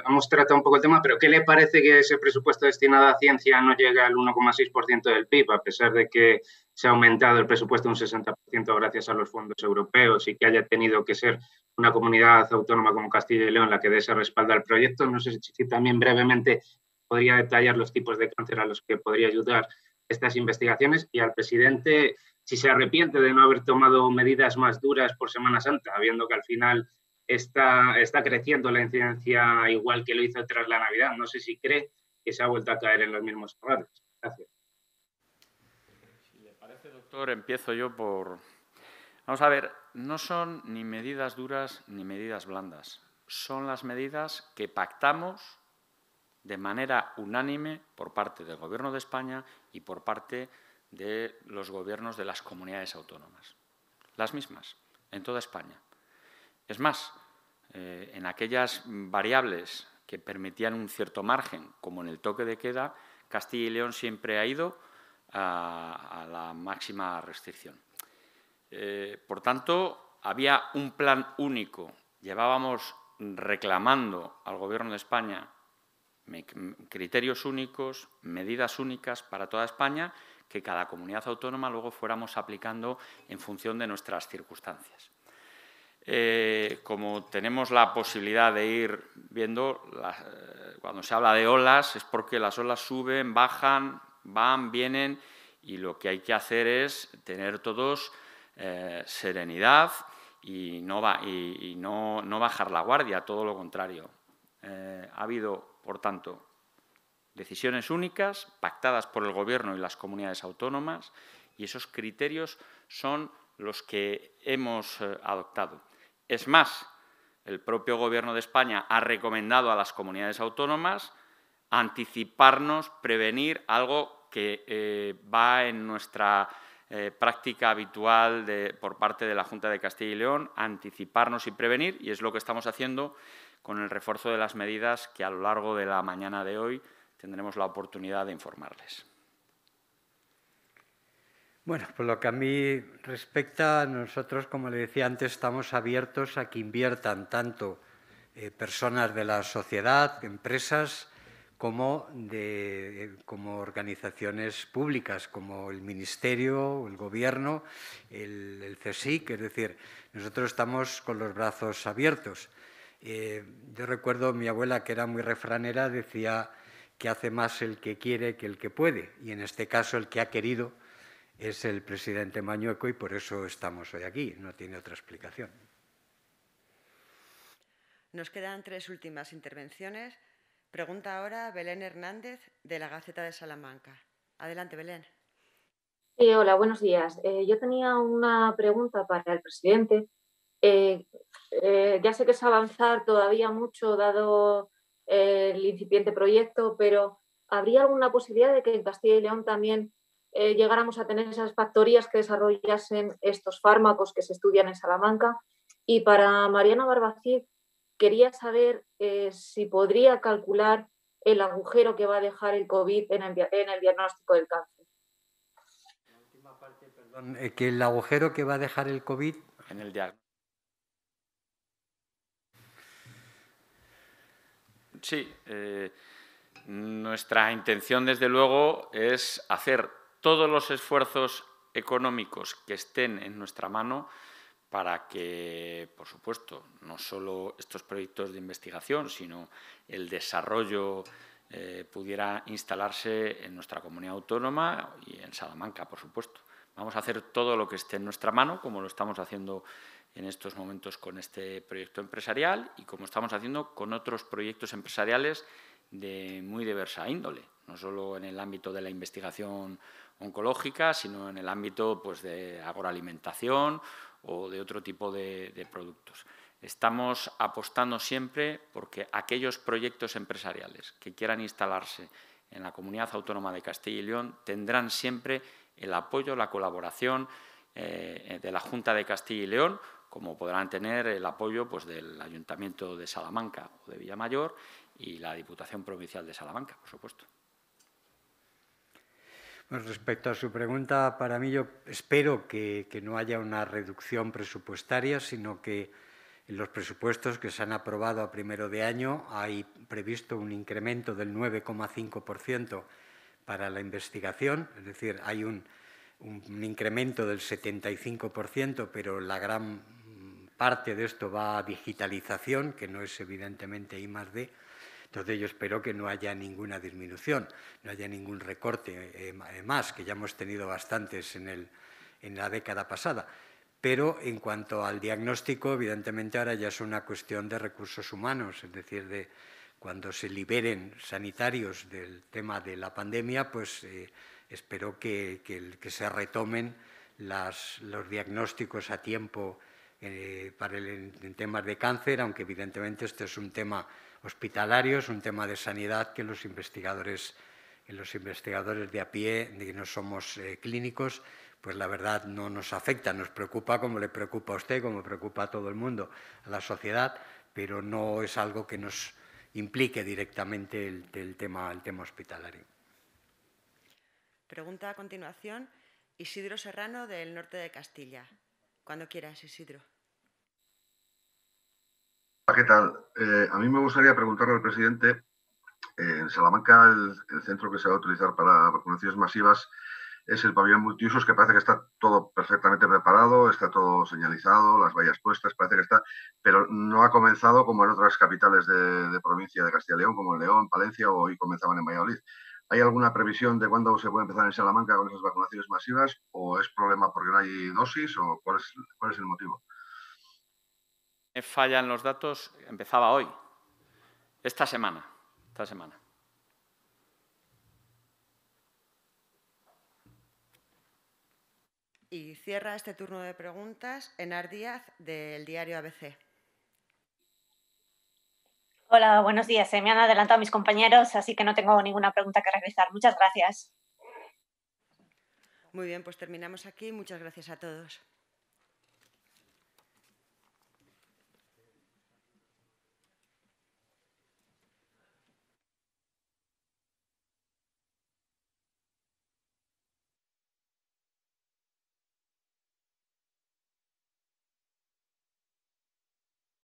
S6: hemos tratado un poco el tema, pero ¿qué le parece que ese presupuesto destinado a ciencia no llega al 1,6% del PIB, a pesar de que se ha aumentado el presupuesto un 60% gracias a los fondos europeos y que haya tenido que ser una comunidad autónoma como Castilla y León la que dé ese respaldo al proyecto? No sé si también brevemente podría detallar los tipos de cáncer a los que podría ayudar estas investigaciones y al presidente si se arrepiente de no haber tomado medidas más duras por Semana Santa, habiendo que al final está, está creciendo la incidencia igual que lo hizo tras la Navidad. No sé si cree que se ha vuelto a caer en los mismos errores. Gracias.
S4: Si le parece, doctor, empiezo yo por... Vamos a ver, no son ni medidas duras ni medidas blandas. Son las medidas que pactamos de manera unánime por parte del Gobierno de España y por parte de los gobiernos de las comunidades autónomas. Las mismas, en toda España. Es más, eh, en aquellas variables que permitían un cierto margen, como en el toque de queda, Castilla y León siempre ha ido a, la máxima restricción. Eh, por tanto, había un plan único. Llevábamos reclamando al Gobierno de España criterios únicos, medidas únicas para toda España, que cada comunidad autónoma luego fuéramos aplicando en función de nuestras circunstancias. Eh, como tenemos la posibilidad de ir viendo, eh, cuando se habla de olas es porque las olas suben, bajan, van, vienen y lo que hay que hacer es tener todos eh, serenidad y, no, bajar la guardia, todo lo contrario. ha habido, por tanto, decisiones únicas pactadas por el Gobierno y las comunidades autónomas y esos criterios son los que hemos adoptado. Es más, el propio Gobierno de España ha recomendado a las comunidades autónomas anticiparnos, prevenir algo que eh, va en nuestra eh, práctica habitual por parte de la Junta de Castilla y León, anticiparnos y prevenir, y es lo que estamos haciendo con el refuerzo de las medidas que a lo largo de la mañana de hoy tendremos la oportunidad de informarles.
S2: Bueno, por lo que a mí respecta, nosotros, como le decía antes, estamos abiertos a que inviertan tanto eh, personas de la sociedad, empresas, eh, como, organizaciones públicas, como el Ministerio, el Gobierno, el, CSIC. Es decir, nosotros estamos con los brazos abiertos. Eh, yo recuerdo mi abuela, que era muy refranera, decía que hace más el que quiere que el que puede, y en este caso el que ha querido es el presidente Mañueco y por eso estamos hoy aquí, no tiene otra explicación.
S1: Nos quedan tres últimas intervenciones. Pregunta ahora Belén Hernández de la Gaceta de Salamanca. Adelante,
S5: Belén. hola, buenos días. Eh, yo tenía una pregunta para el presidente. Eh, eh, ya sé que es avanzar todavía mucho dado el incipiente proyecto, pero ¿habría alguna posibilidad de que en Castilla y León también eh, llegáramos a tener esas factorías que desarrollasen estos fármacos que se estudian en Salamanca. Y para Mariana Barbacid, quería saber eh, si podría calcular el agujero que va a dejar el COVID en el, diagnóstico del cáncer.
S2: La última parte, perdón, eh, que el agujero que va a dejar el COVID en el diagnóstico.
S4: Sí, nuestra intención desde luego es hacer todos los esfuerzos económicos que estén en nuestra mano para que, por supuesto, no solo estos proyectos de investigación, sino el desarrollo eh, pudiera instalarse en nuestra comunidad autónoma y en Salamanca, por supuesto. Vamos a hacer todo lo que esté en nuestra mano, como lo estamos haciendo en estos momentos con este proyecto empresarial y como estamos haciendo con otros proyectos empresariales de muy diversa índole, no solo en el ámbito de la investigación oncológica, sino en el ámbito pues, de agroalimentación o de otro tipo de, productos. Estamos apostando siempre porque aquellos proyectos empresariales que quieran instalarse en la comunidad autónoma de Castilla y León tendrán siempre el apoyo, la colaboración eh, de la Junta de Castilla y León, como podrán tener el apoyo pues, del Ayuntamiento de Salamanca o de Villamayor y la Diputación Provincial de Salamanca, por supuesto
S2: respecto a su pregunta, para mí yo espero que, no haya una reducción presupuestaria, sino que en los presupuestos que se han aprobado a primero de año hay previsto un incremento del 9,5% para la investigación, es decir, hay un, un incremento del 75%, pero la gran parte de esto va a digitalización, que no es evidentemente I más D entonces yo espero que no haya ninguna disminución, no haya ningún recorte eh, eh, más, que ya hemos tenido bastantes en, la década pasada. Pero en cuanto al diagnóstico, evidentemente ahora ya es una cuestión de recursos humanos, es decir, de cuando se liberen sanitarios del tema de la pandemia, pues eh, espero que, se retomen los diagnósticos a tiempo para el, en temas de cáncer, aunque evidentemente este es un tema Hospitalarios, un tema de sanidad que los investigadores, los investigadores de a pie, de que no somos eh, clínicos, pues la verdad no nos afecta, nos preocupa como le preocupa a usted, como preocupa a todo el mundo, a la sociedad, pero no es algo que nos implique directamente el, tema, el tema hospitalario.
S1: Pregunta a continuación Isidro Serrano del norte de Castilla. Cuando quieras, Isidro.
S3: ¿qué tal? Eh, a mí me gustaría preguntarle al presidente, eh, en Salamanca el, centro que se va a utilizar para vacunaciones masivas es el pabellón multiusos, que parece que está todo perfectamente preparado, está todo señalizado,
S6: las vallas puestas, parece que está, pero no ha comenzado como en otras capitales de, provincia de
S3: Castilla y León, como en León, Palencia o hoy comenzaban en Valladolid. ¿Hay alguna previsión de cuándo se puede empezar en Salamanca con esas vacunaciones masivas o es problema porque no hay dosis o cuál es, cuál es el motivo?
S4: fallan los datos empezaba hoy, esta semana, esta semana.
S1: Y cierra este turno de preguntas Enar Díaz
S5: del diario ABC. Hola, buenos días. Se eh, me han adelantado mis compañeros, así que no tengo ninguna pregunta que realizar. Muchas gracias.
S1: Muy bien, pues terminamos aquí. Muchas gracias a todos.